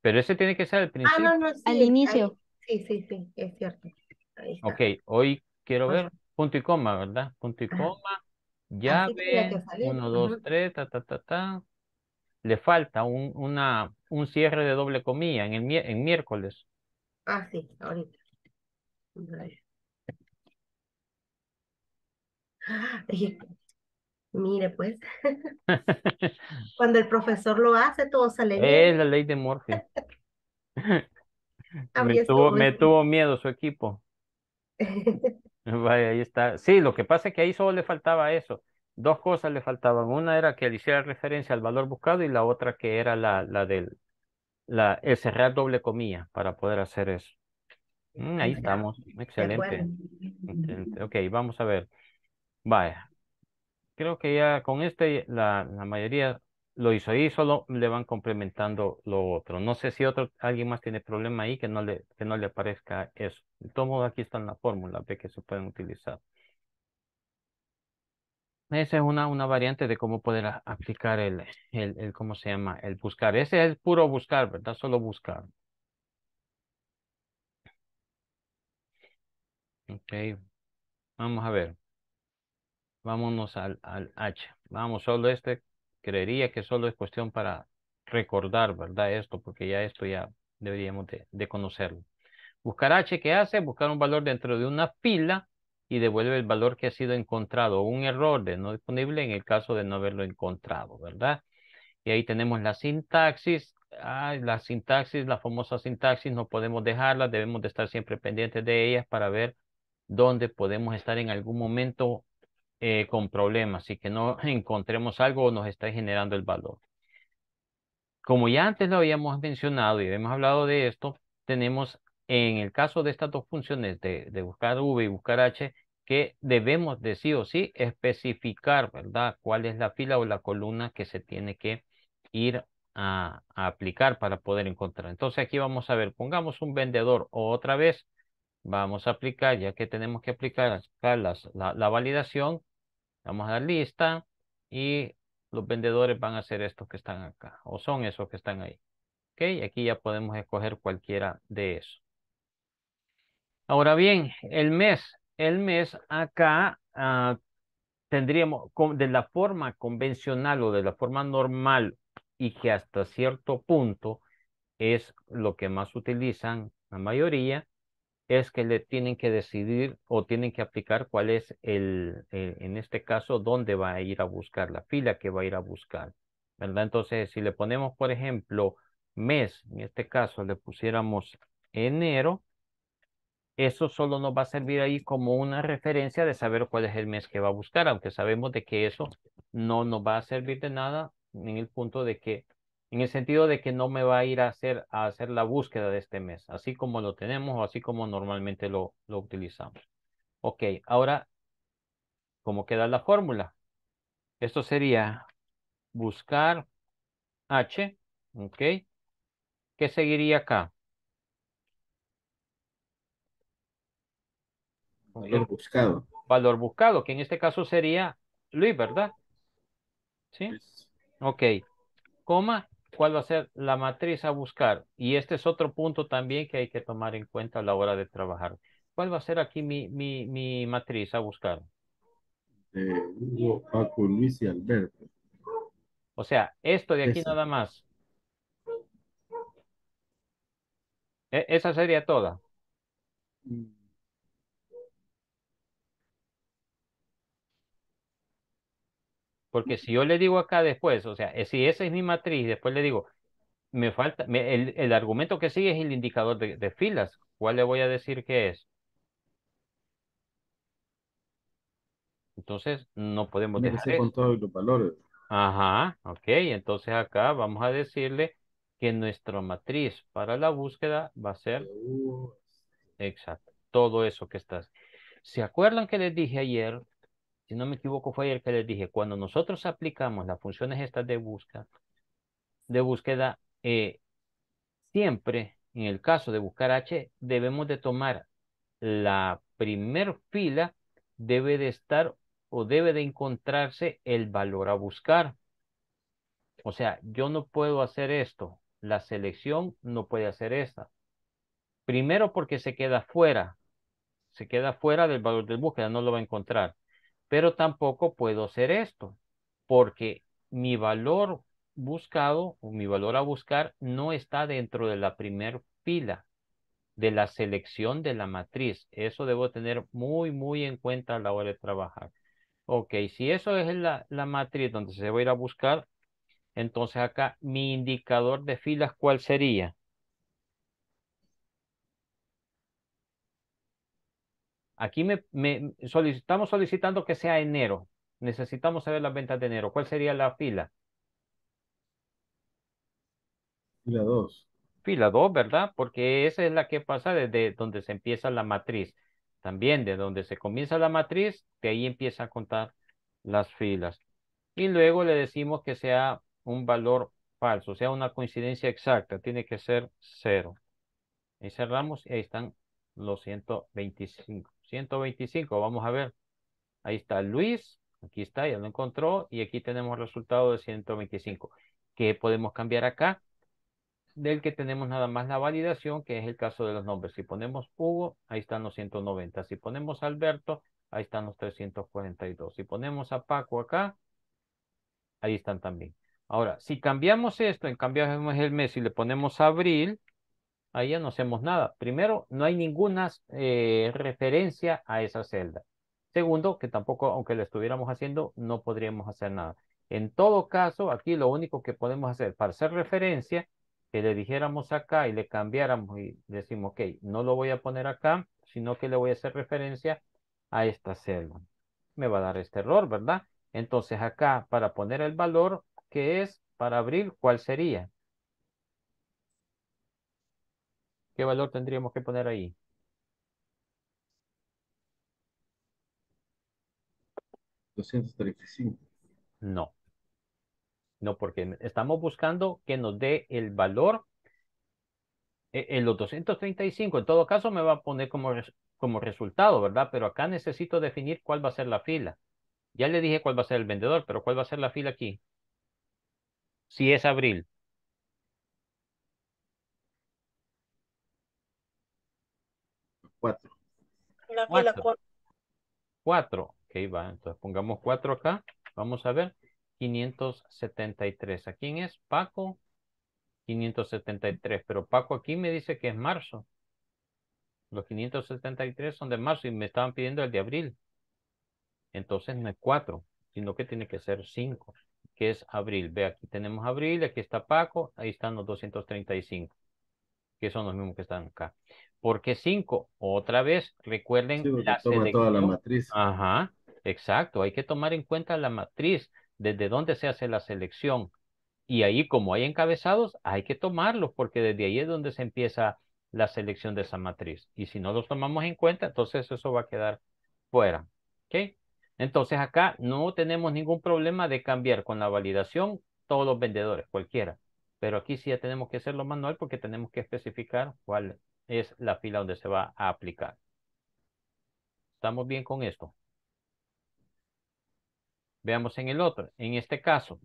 pero ese tiene que ser el principio. Ah, no, no, al inicio. sí, sí, sí, es cierto. Ok, hoy quiero pues ver punto y coma, ¿verdad? Punto y ah. coma, ah, ya uno, dos, tres, ta, ta, ta, ta. Le falta un, una, un cierre de doble comilla en el en miércoles. Ah, sí, ahorita. mire, pues, cuando el profesor lo hace, todo sale bien. Es la ley de Morphy. me, tuvo, me tuvo miedo su equipo. Vaya, ahí está. Sí, lo que pasa es que ahí solo le faltaba eso. Dos cosas le faltaban. Una era que le hiciera referencia al valor buscado y la otra que era la, la del la, el cerrar doble comilla para poder hacer eso. Mm, ahí estamos. Excelente. Excelente. Ok, vamos a ver. Vaya, creo que ya con este la, mayoría lo hizo ahí, solo le van complementando lo otro. No sé si otro, alguien más tiene problema ahí que no le, que no le aparezca eso. De todos modos, aquí están la fórmula, de que se pueden utilizar. Esa es una, una variante de cómo poder aplicar el, el, el, ¿cómo se llama? El buscar. Ese es puro buscar, ¿verdad? Solo buscar. Ok. Vamos a ver. Vámonos al, al H. Vamos, solo este, creería que solo es cuestión para recordar, ¿verdad? Esto, porque ya esto ya deberíamos de, conocerlo. Buscar H, ¿qué hace? Buscar un valor dentro de una fila y devuelve el valor que ha sido encontrado, un error de no disponible en el caso de no haberlo encontrado, ¿verdad? Y ahí tenemos la sintaxis. Ah, la sintaxis, la famosa sintaxis, no podemos dejarla, debemos de estar siempre pendientes de ellas para ver dónde podemos estar en algún momento eh, con problemas y que no encontremos algo o nos está generando el valor. Como ya antes lo habíamos mencionado y hemos hablado de esto, tenemos en el caso de estas dos funciones de, buscar V y buscar H, que debemos de sí o sí especificar, ¿verdad? ¿Cuál es la fila o la columna que se tiene que ir a, aplicar para poder encontrar? Entonces aquí vamos a ver, pongamos un vendedor o otra vez, vamos a aplicar, ya que tenemos que aplicar las la validación, Vamos a la lista y los vendedores van a ser estos que están acá o son esos que están ahí. ¿Ok? Aquí ya podemos escoger cualquiera de esos. Ahora bien, el mes. El mes acá ah, tendríamos, de la forma convencional o de la forma normal y que hasta cierto punto es lo que más utilizan la mayoría, es que le tienen que decidir o tienen que aplicar cuál es el, eh, en este caso, dónde va a ir a buscar, la fila que va a ir a buscar, ¿verdad? Entonces, si le ponemos, por ejemplo, mes, en este caso le pusiéramos enero, eso solo nos va a servir ahí como una referencia de saber cuál es el mes que va a buscar, aunque sabemos de que eso no nos va a servir de nada en el punto de que en el sentido de que no me va a ir a hacer, a hacer la búsqueda de este mes, así como lo tenemos o así como normalmente lo, lo utilizamos. Ok, ahora, ¿cómo queda la fórmula? Esto sería buscar H, ok. ¿Qué seguiría acá? Valor buscado. Valor buscado, que en este caso sería Luis, ¿verdad? ¿Sí? Ok. Coma cuál va a ser la matriz a buscar. Y este es otro punto también que hay que tomar en cuenta a la hora de trabajar. ¿Cuál va a ser aquí mi, matriz a buscar? Eh, Hugo, Paco, Luis y Alberto. O sea, esto de aquí nada más. E, esa sería toda. Mm. Porque si yo le digo acá después, o sea, eh, si esa es mi matriz, después le digo, me falta, el, argumento que sigue es el indicador de, filas. ¿Cuál le voy a decir que es? Entonces, no podemos Tiene Con todos los valores. Ajá, ok. Entonces acá vamos a decirle que nuestra matriz para la búsqueda va a ser. Exacto. Todo eso que estás. ¿Se acuerdan que les dije ayer si no me equivoco, fue el que les dije, cuando nosotros aplicamos las funciones estas de búsqueda, de búsqueda eh, siempre, en el caso de buscar H, debemos de tomar la primer fila, debe de estar o debe de encontrarse el valor a buscar. O sea, yo no puedo hacer esto, la selección no puede hacer esta. Primero porque se queda fuera, se queda fuera del valor de búsqueda, no lo va a encontrar pero tampoco puedo hacer esto, porque mi valor buscado o mi valor a buscar no está dentro de la primera fila de la selección de la matriz. Eso debo tener muy, muy en cuenta a la hora de trabajar. Ok, si eso es la, la matriz donde se va a ir a buscar, entonces acá mi indicador de filas, ¿cuál sería? Aquí me, estamos solicitando que sea enero. Necesitamos saber las ventas de enero. ¿Cuál sería la fila? Fila 2. Fila 2, ¿verdad? Porque esa es la que pasa desde donde se empieza la matriz. También de donde se comienza la matriz, de ahí empieza a contar las filas. Y luego le decimos que sea un valor falso, sea, una coincidencia exacta. Tiene que ser cero. Y cerramos y ahí están los 125. 125, vamos a ver. Ahí está Luis, aquí está, ya lo encontró, y aquí tenemos el resultado de 125. que podemos cambiar acá? Del que tenemos nada más la validación, que es el caso de los nombres. Si ponemos Hugo, ahí están los 190. Si ponemos Alberto, ahí están los 342. Si ponemos a Paco acá, ahí están también. Ahora, si cambiamos esto, en cambio el mes y le ponemos abril, ahí ya no hacemos nada. Primero, no hay ninguna eh, referencia a esa celda. Segundo, que tampoco, aunque lo estuviéramos haciendo, no podríamos hacer nada. En todo caso, aquí lo único que podemos hacer para hacer referencia, que le dijéramos acá y le cambiáramos y decimos, ok, no lo voy a poner acá, sino que le voy a hacer referencia a esta celda. Me va a dar este error, ¿verdad? Entonces acá, para poner el valor, que es para abrir, ¿cuál sería? ¿Qué valor tendríamos que poner ahí? ¿235? No. No, porque estamos buscando que nos dé el valor. Eh, en los 235, en todo caso, me va a poner como, como resultado, ¿verdad? Pero acá necesito definir cuál va a ser la fila. Ya le dije cuál va a ser el vendedor, pero cuál va a ser la fila aquí. Si es abril. cuatro 4. 4. va. Entonces pongamos 4 acá. Vamos a ver. 573. ¿A quién es? Paco. 573. Pero Paco aquí me dice que es marzo. Los 573 son de marzo y me estaban pidiendo el de abril. Entonces no es 4, sino que tiene que ser 5, que es abril. Ve, aquí tenemos abril, aquí está Paco, ahí están los 235, que son los mismos que están acá. ¿Por qué 5? Otra vez, recuerden la selección. Toda la matriz. Ajá, exacto. Hay que tomar en cuenta la matriz, desde dónde se hace la selección. Y ahí, como hay encabezados, hay que tomarlos, porque desde ahí es donde se empieza la selección de esa matriz. Y si no los tomamos en cuenta, entonces eso va a quedar fuera. ¿Ok? Entonces acá no tenemos ningún problema de cambiar con la validación todos los vendedores, cualquiera. Pero aquí sí ya tenemos que hacerlo manual porque tenemos que especificar cuál es la fila donde se va a aplicar. ¿Estamos bien con esto? Veamos en el otro. En este caso,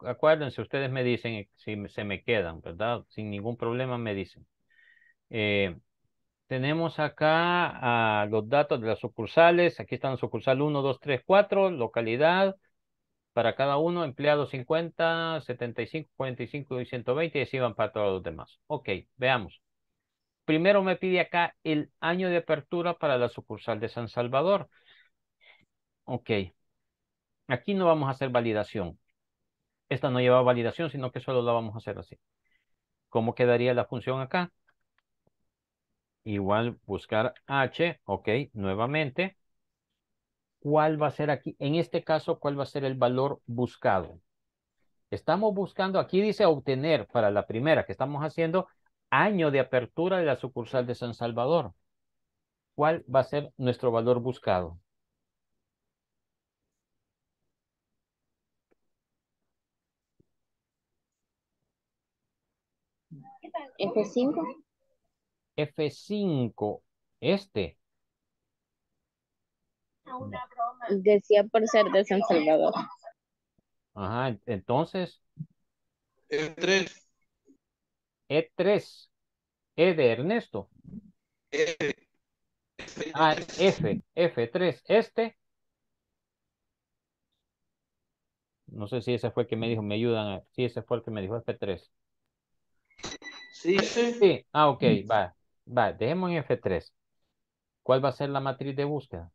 acuérdense, ustedes me dicen si se me quedan, ¿verdad? Sin ningún problema me dicen. Eh, tenemos acá ah, los datos de las sucursales. Aquí están sucursal 1, 2, 3, 4, localidad. Para cada uno, empleado 50, 75, 45 y 120 y así van para todos los demás. Ok, veamos. Primero me pide acá el año de apertura para la sucursal de San Salvador. Ok. Aquí no vamos a hacer validación. Esta no lleva validación, sino que solo la vamos a hacer así. ¿Cómo quedaría la función acá? Igual buscar H, ok, nuevamente. ¿Cuál va a ser aquí? En este caso, ¿cuál va a ser el valor buscado? Estamos buscando, aquí dice obtener para la primera que estamos haciendo, año de apertura de la sucursal de San Salvador. ¿Cuál va a ser nuestro valor buscado? F5. F5. Este. Decía por ser de San Salvador. Ajá, entonces. F3. E3. E de Ernesto. E, F. F3. Ah, F. F3. Este. No sé si ese fue el que me dijo, me ayudan. si ese fue el que me dijo F3. Sí, sí. sí. Ah, ok, va. Va, dejemos en F3. ¿Cuál va a ser la matriz de búsqueda?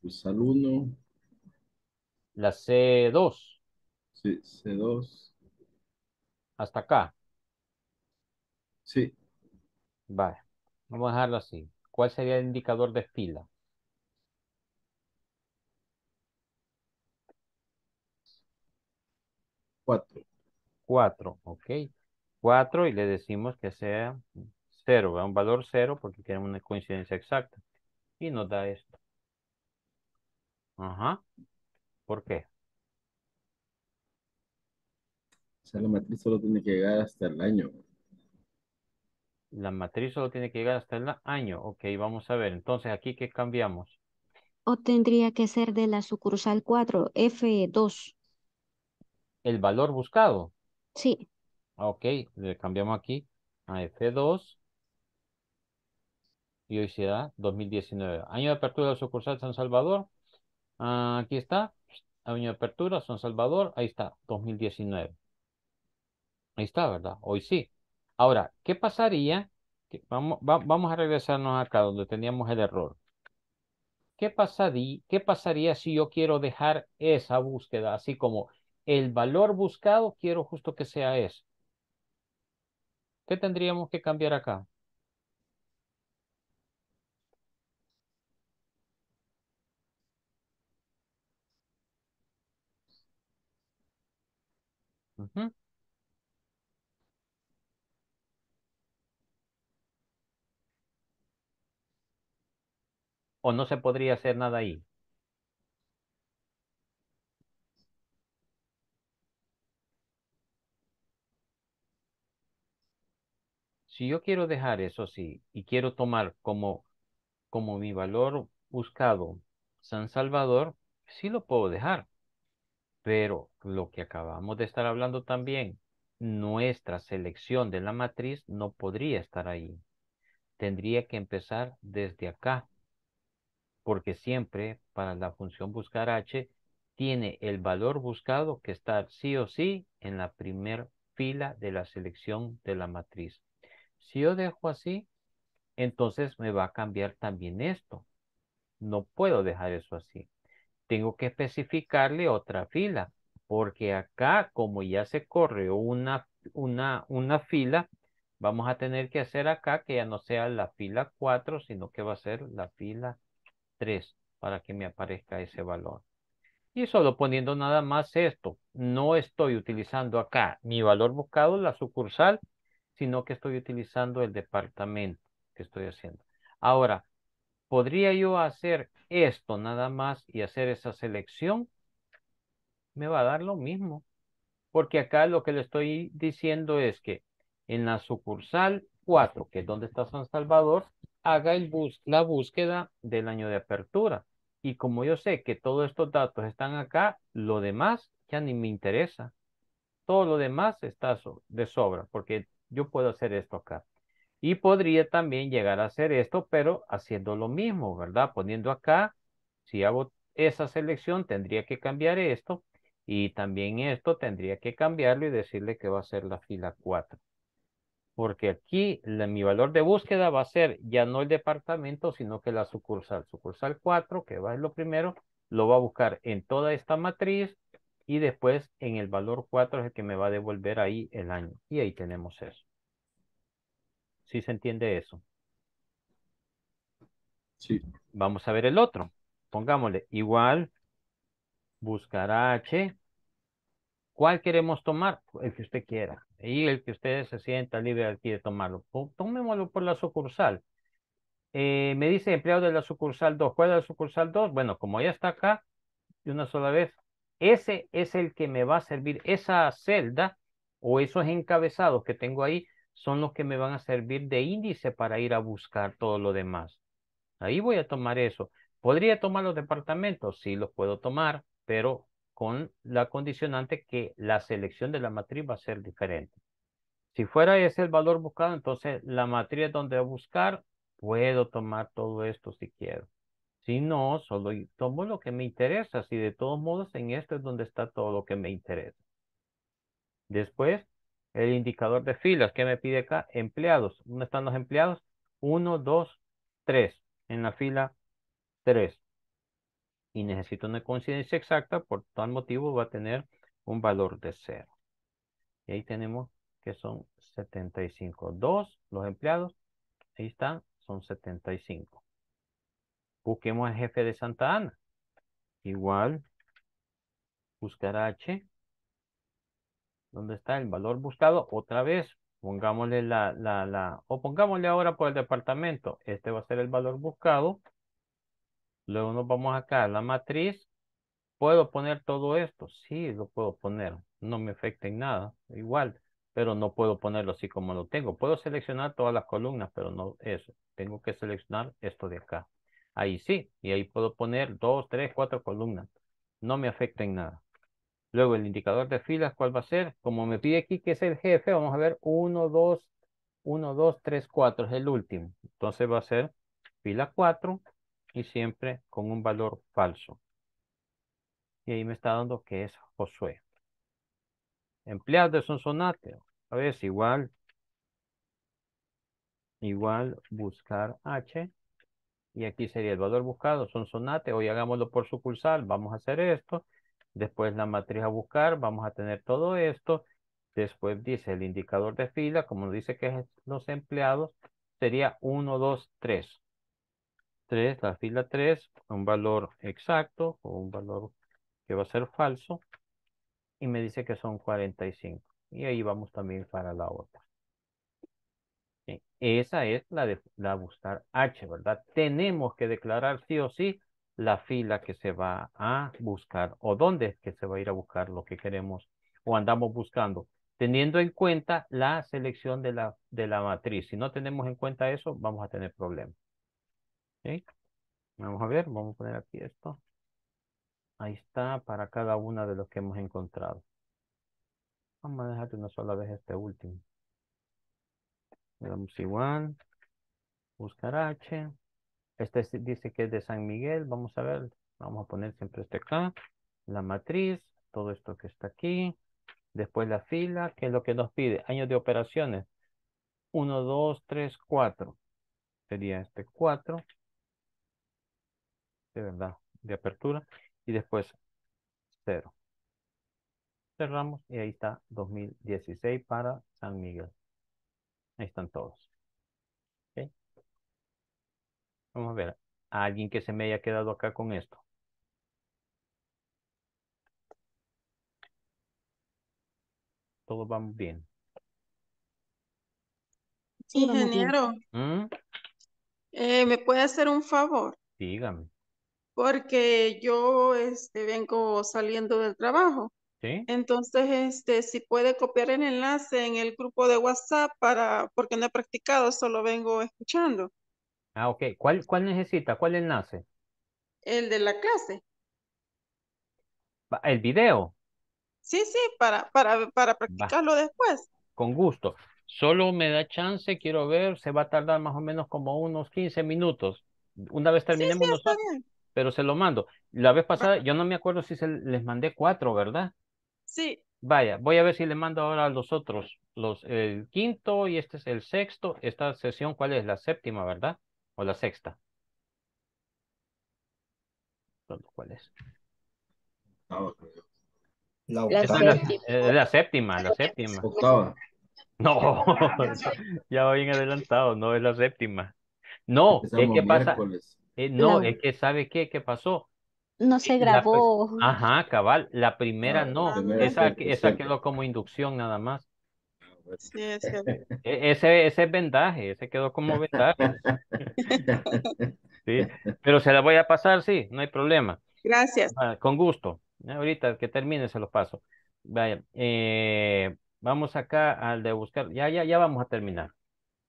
pues al 1. La C2. Sí, C2. Hasta acá. Sí. Vale. Vamos a dejarlo así. ¿Cuál sería el indicador de fila? 4 4, ok. 4 y le decimos que sea cero, a un valor cero porque queremos una coincidencia exacta. Y nos da esto. Ajá. ¿Por qué? O sea, la matriz solo tiene que llegar hasta el año. La matriz solo tiene que llegar hasta el año. Ok, vamos a ver. Entonces, ¿aquí qué cambiamos? O tendría que ser de la sucursal 4, F2. ¿El valor buscado? Sí. Ok, le cambiamos aquí a F2. Y hoy será 2019. Año de apertura de la sucursal San Salvador, Ah, aquí está. de Apertura, San Salvador. Ahí está, 2019. Ahí está, ¿verdad? Hoy sí. Ahora, ¿qué pasaría? vamos, a regresarnos acá donde teníamos el error. ¿Qué, ¿Qué pasaría si yo quiero dejar esa búsqueda? Así como el valor buscado, quiero justo que sea eso. ¿Qué tendríamos que cambiar acá? O no se podría hacer nada ahí. Si yo quiero dejar eso sí y quiero tomar como, como mi valor buscado San Salvador, sí lo puedo dejar. Pero lo que acabamos de estar hablando también, nuestra selección de la matriz no podría estar ahí. Tendría que empezar desde acá, porque siempre para la función buscar h tiene el valor buscado que está sí o sí en la primera fila de la selección de la matriz. Si yo dejo así, entonces me va a cambiar también esto. No puedo dejar eso así tengo que especificarle otra fila, porque acá, como ya se corre una, una, una fila, vamos a tener que hacer acá que ya no sea la fila 4, sino que va a ser la fila 3 para que me aparezca ese valor. Y solo poniendo nada más esto, no estoy utilizando acá mi valor buscado, la sucursal, sino que estoy utilizando el departamento que estoy haciendo. Ahora, ¿podría yo hacer esto nada más y hacer esa selección? Me va a dar lo mismo. Porque acá lo que le estoy diciendo es que en la sucursal 4, que es donde está San Salvador, haga el bus la búsqueda del año de apertura. Y como yo sé que todos estos datos están acá, lo demás ya ni me interesa. Todo lo demás está de sobra, porque yo puedo hacer esto acá. Y podría también llegar a hacer esto, pero haciendo lo mismo, ¿verdad? Poniendo acá, si hago esa selección, tendría que cambiar esto. Y también esto tendría que cambiarlo y decirle que va a ser la fila 4. Porque aquí mi valor de búsqueda va a ser ya no el departamento, sino que la sucursal. Sucursal 4, que va a lo primero, lo va a buscar en toda esta matriz y después en el valor 4 es el que me va a devolver ahí el año. Y ahí tenemos eso si se entiende eso? Sí. Vamos a ver el otro. Pongámosle igual, buscar H. ¿Cuál queremos tomar? El que usted quiera. Y el que usted se sienta libre aquí de tomarlo. Tomémoslo por la sucursal. Eh, me dice empleado de la sucursal 2. ¿Cuál es la sucursal 2? Bueno, como ya está acá, de una sola vez, ese es el que me va a servir. Esa celda o esos encabezados que tengo ahí son los que me van a servir de índice para ir a buscar todo lo demás. Ahí voy a tomar eso. ¿Podría tomar los departamentos? Sí, los puedo tomar, pero con la condicionante que la selección de la matriz va a ser diferente. Si fuera ese el valor buscado, entonces la matriz donde a buscar, puedo tomar todo esto si quiero. Si no, solo tomo lo que me interesa. Si de todos modos en esto es donde está todo lo que me interesa. Después, el indicador de filas, que me pide acá? Empleados. ¿Dónde están los empleados? Uno, dos, tres. En la fila tres. Y necesito una coincidencia exacta, por tal motivo va a tener un valor de cero. Y ahí tenemos que son 75. Dos, los empleados, ahí están, son 75. Busquemos el jefe de Santa Ana. Igual, buscar H, ¿Dónde está el valor buscado? Otra vez, pongámosle la, la, la, o pongámosle ahora por el departamento. Este va a ser el valor buscado. Luego nos vamos acá a la matriz. ¿Puedo poner todo esto? Sí, lo puedo poner. No me afecta en nada. Igual pero no puedo ponerlo así como lo tengo. Puedo seleccionar todas las columnas, pero no eso. Tengo que seleccionar esto de acá. Ahí sí, y ahí puedo poner dos, tres, cuatro columnas. No me afecta en nada. Luego el indicador de filas, ¿cuál va a ser? Como me pide aquí que es el jefe, vamos a ver 1, 2, 1, 2, 3, 4, es el último. Entonces va a ser fila 4 y siempre con un valor falso. Y ahí me está dando que es Josué. Empleado de Sonsonate. A ver, igual. Igual buscar H. Y aquí sería el valor buscado, Sonsonate. Hoy hagámoslo por sucursal. Vamos a hacer esto. Después la matriz a buscar, vamos a tener todo esto. Después dice el indicador de fila, como dice que es los empleados, sería 1, 2, 3. 3, la fila 3, un valor exacto o un valor que va a ser falso. Y me dice que son 45. Y ahí vamos también para la otra. esa es la de la buscar H, ¿verdad? Tenemos que declarar sí o sí la fila que se va a buscar o dónde es que se va a ir a buscar lo que queremos o andamos buscando, teniendo en cuenta la selección de la, de la matriz. Si no tenemos en cuenta eso, vamos a tener problemas. Vamos a ver, vamos a poner aquí esto. Ahí está para cada una de los que hemos encontrado. Vamos a dejarte una sola vez este último. Le damos igual. Buscar H. Este dice que es de San Miguel. Vamos a ver. Vamos a poner siempre este acá. La matriz. Todo esto que está aquí. Después la fila. que es lo que nos pide? Años de operaciones. 1, 2, 3, 4. Sería este 4. De verdad. De apertura. Y después 0. Cerramos y ahí está 2016 para San Miguel. Ahí están todos. Vamos a ver, alguien que se me haya quedado acá con esto. Todo va bien. ingeniero. ¿Mm? Eh, ¿Me puede hacer un favor? Dígame. Porque yo este, vengo saliendo del trabajo. Entonces, este, si puede copiar el enlace en el grupo de WhatsApp para, porque no he practicado, solo vengo escuchando. Ah, ok. ¿Cuál, cuál necesita? ¿Cuál enlace? El de la clase. ¿El video? Sí, sí, para, para, para practicarlo después. Con gusto. Solo me da chance, quiero ver, se va a tardar más o menos como unos 15 minutos. Una vez terminemos nosotros, pero se lo mando. La vez pasada, yo no me acuerdo si se les mandé cuatro, ¿verdad? Sí. Vaya, voy a ver si le mando ahora a los otros, los, el quinto y este es el sexto. Esta sesión, ¿cuál es? La séptima, ¿verdad? o la sexta. ¿Cuál es? Eh, la, séptima, la séptima. Octava. No, ya va bien adelantado, no es la séptima. No, ¿qué pasa. Eh, no, es que ¿sabe qué? ¿Qué pasó? No eh, se grabó. ajá, cabal, la primera ah, no, esa quedó como inducción nada más. E-, ese, ese vendaje, ese quedó como vendaje. pero se la voy a pasar, sí, no hay problema. Gracias. Ah, con gusto. Ahorita que termine se lo paso. Vaya, eh, vamos acá al de buscar. Ya, ya, ya vamos a terminar.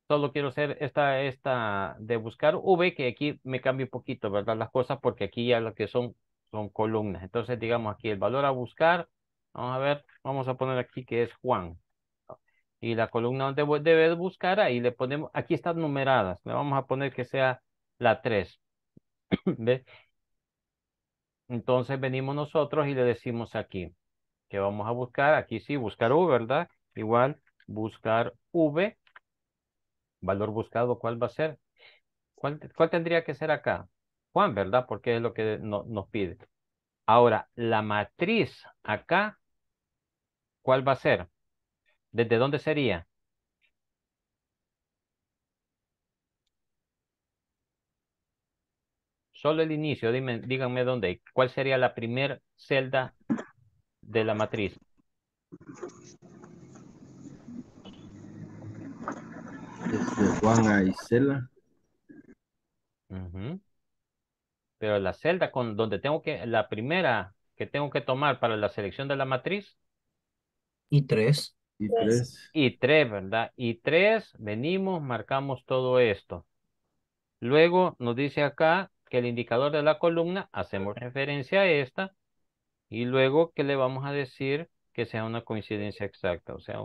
Solo quiero hacer esta, esta de buscar V, que aquí me cambio un poquito, ¿verdad? Las cosas, porque aquí ya lo que son son columnas. Entonces, digamos aquí el valor a buscar. Vamos a ver, vamos a poner aquí que es Juan y la columna donde debes buscar, ahí le ponemos, aquí están numeradas, le vamos a poner que sea la 3. Entonces venimos nosotros y le decimos aquí que vamos a buscar, aquí sí, buscar U, ¿verdad? Igual, buscar V, valor buscado, ¿cuál va a ser? ¿Cuál, tendría que ser acá? Juan, ¿verdad? Porque es lo que nos pide. Ahora, la matriz acá, ¿cuál va a ser? ¿Desde dónde sería? Solo el inicio, díganme dónde. ¿Cuál sería la primera celda de la matriz? Desde Juan Pero la celda con donde tengo que, la primera que tengo que tomar para la selección de la matriz. Y tres. Y pues, tres. Y tres, ¿verdad? Y tres, venimos, marcamos todo esto. Luego nos dice acá que el indicador de la columna, hacemos referencia a esta, y luego que le vamos a decir que sea una coincidencia exacta, o sea,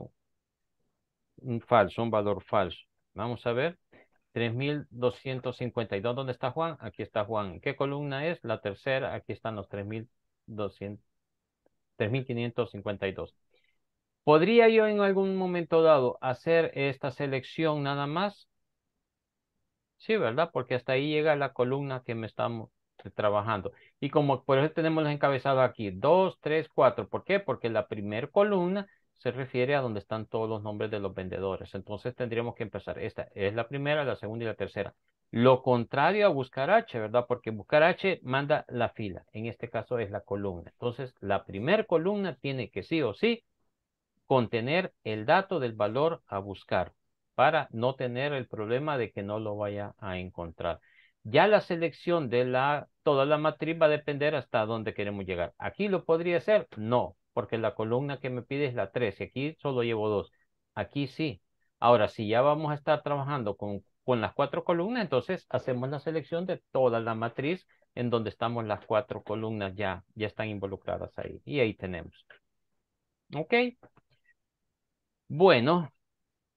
un, falso, un valor falso. Vamos a ver. 3.252. ¿Dónde está Juan? Aquí está Juan. ¿Qué columna es? La tercera. Aquí están los 3.552. ¿Podría yo en algún momento dado hacer esta selección nada más? Sí, ¿verdad? Porque hasta ahí llega la columna que me estamos trabajando. Y como por eso tenemos los encabezados aquí, 2, 3, 4. ¿Por qué? Porque la primera columna se refiere a donde están todos los nombres de los vendedores. Entonces tendríamos que empezar. Esta es la primera, la segunda y la tercera. Lo contrario a buscar H, ¿verdad? Porque buscar H manda la fila. En este caso es la columna. Entonces, la primera columna tiene que sí o sí contener el dato del valor a buscar para no tener el problema de que no lo vaya a encontrar. Ya la selección de la, toda la matriz va a depender hasta dónde queremos llegar. ¿Aquí lo podría hacer? No, porque la columna que me pide es la 3 y aquí solo llevo 2. Aquí sí. Ahora, si ya vamos a estar trabajando con, con las cuatro columnas, entonces hacemos la selección de toda la matriz en donde estamos las cuatro columnas ya, ya están involucradas ahí. Y ahí tenemos. ¿Ok? Bueno,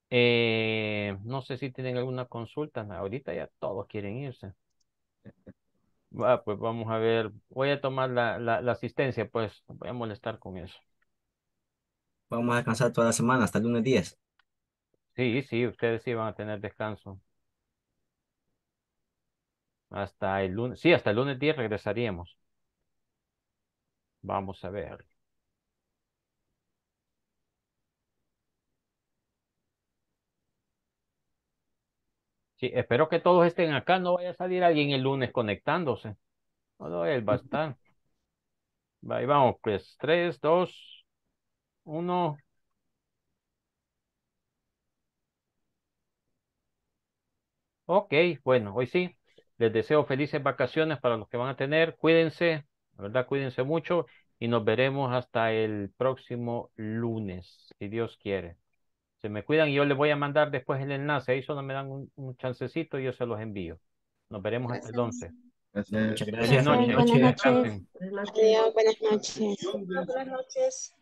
eh, no sé si tienen alguna consulta. Ahorita ya todos quieren irse. Ah, pues vamos a ver. Voy a tomar la, la asistencia, pues. Voy a molestar con eso. Vamos a descansar toda la semana, hasta el lunes 10. Sí, sí, ustedes sí van a tener descanso. Hasta el lunes, sí, hasta el lunes 10 regresaríamos. Vamos a ver. espero que todos estén acá, no vaya a salir alguien el lunes conectándose. No, no, él va a estar. Ahí vamos, pues, tres, dos, uno. Ok, bueno, hoy sí. Les deseo felices vacaciones para los que van a tener. Cuídense, la verdad, cuídense mucho y nos veremos hasta el próximo lunes, si Dios quiere se me cuidan y yo les voy a mandar después el enlace. Ahí solo me dan un, chancecito y yo se los envío. Nos veremos hasta el 11. Buenas noches. Buenas noches.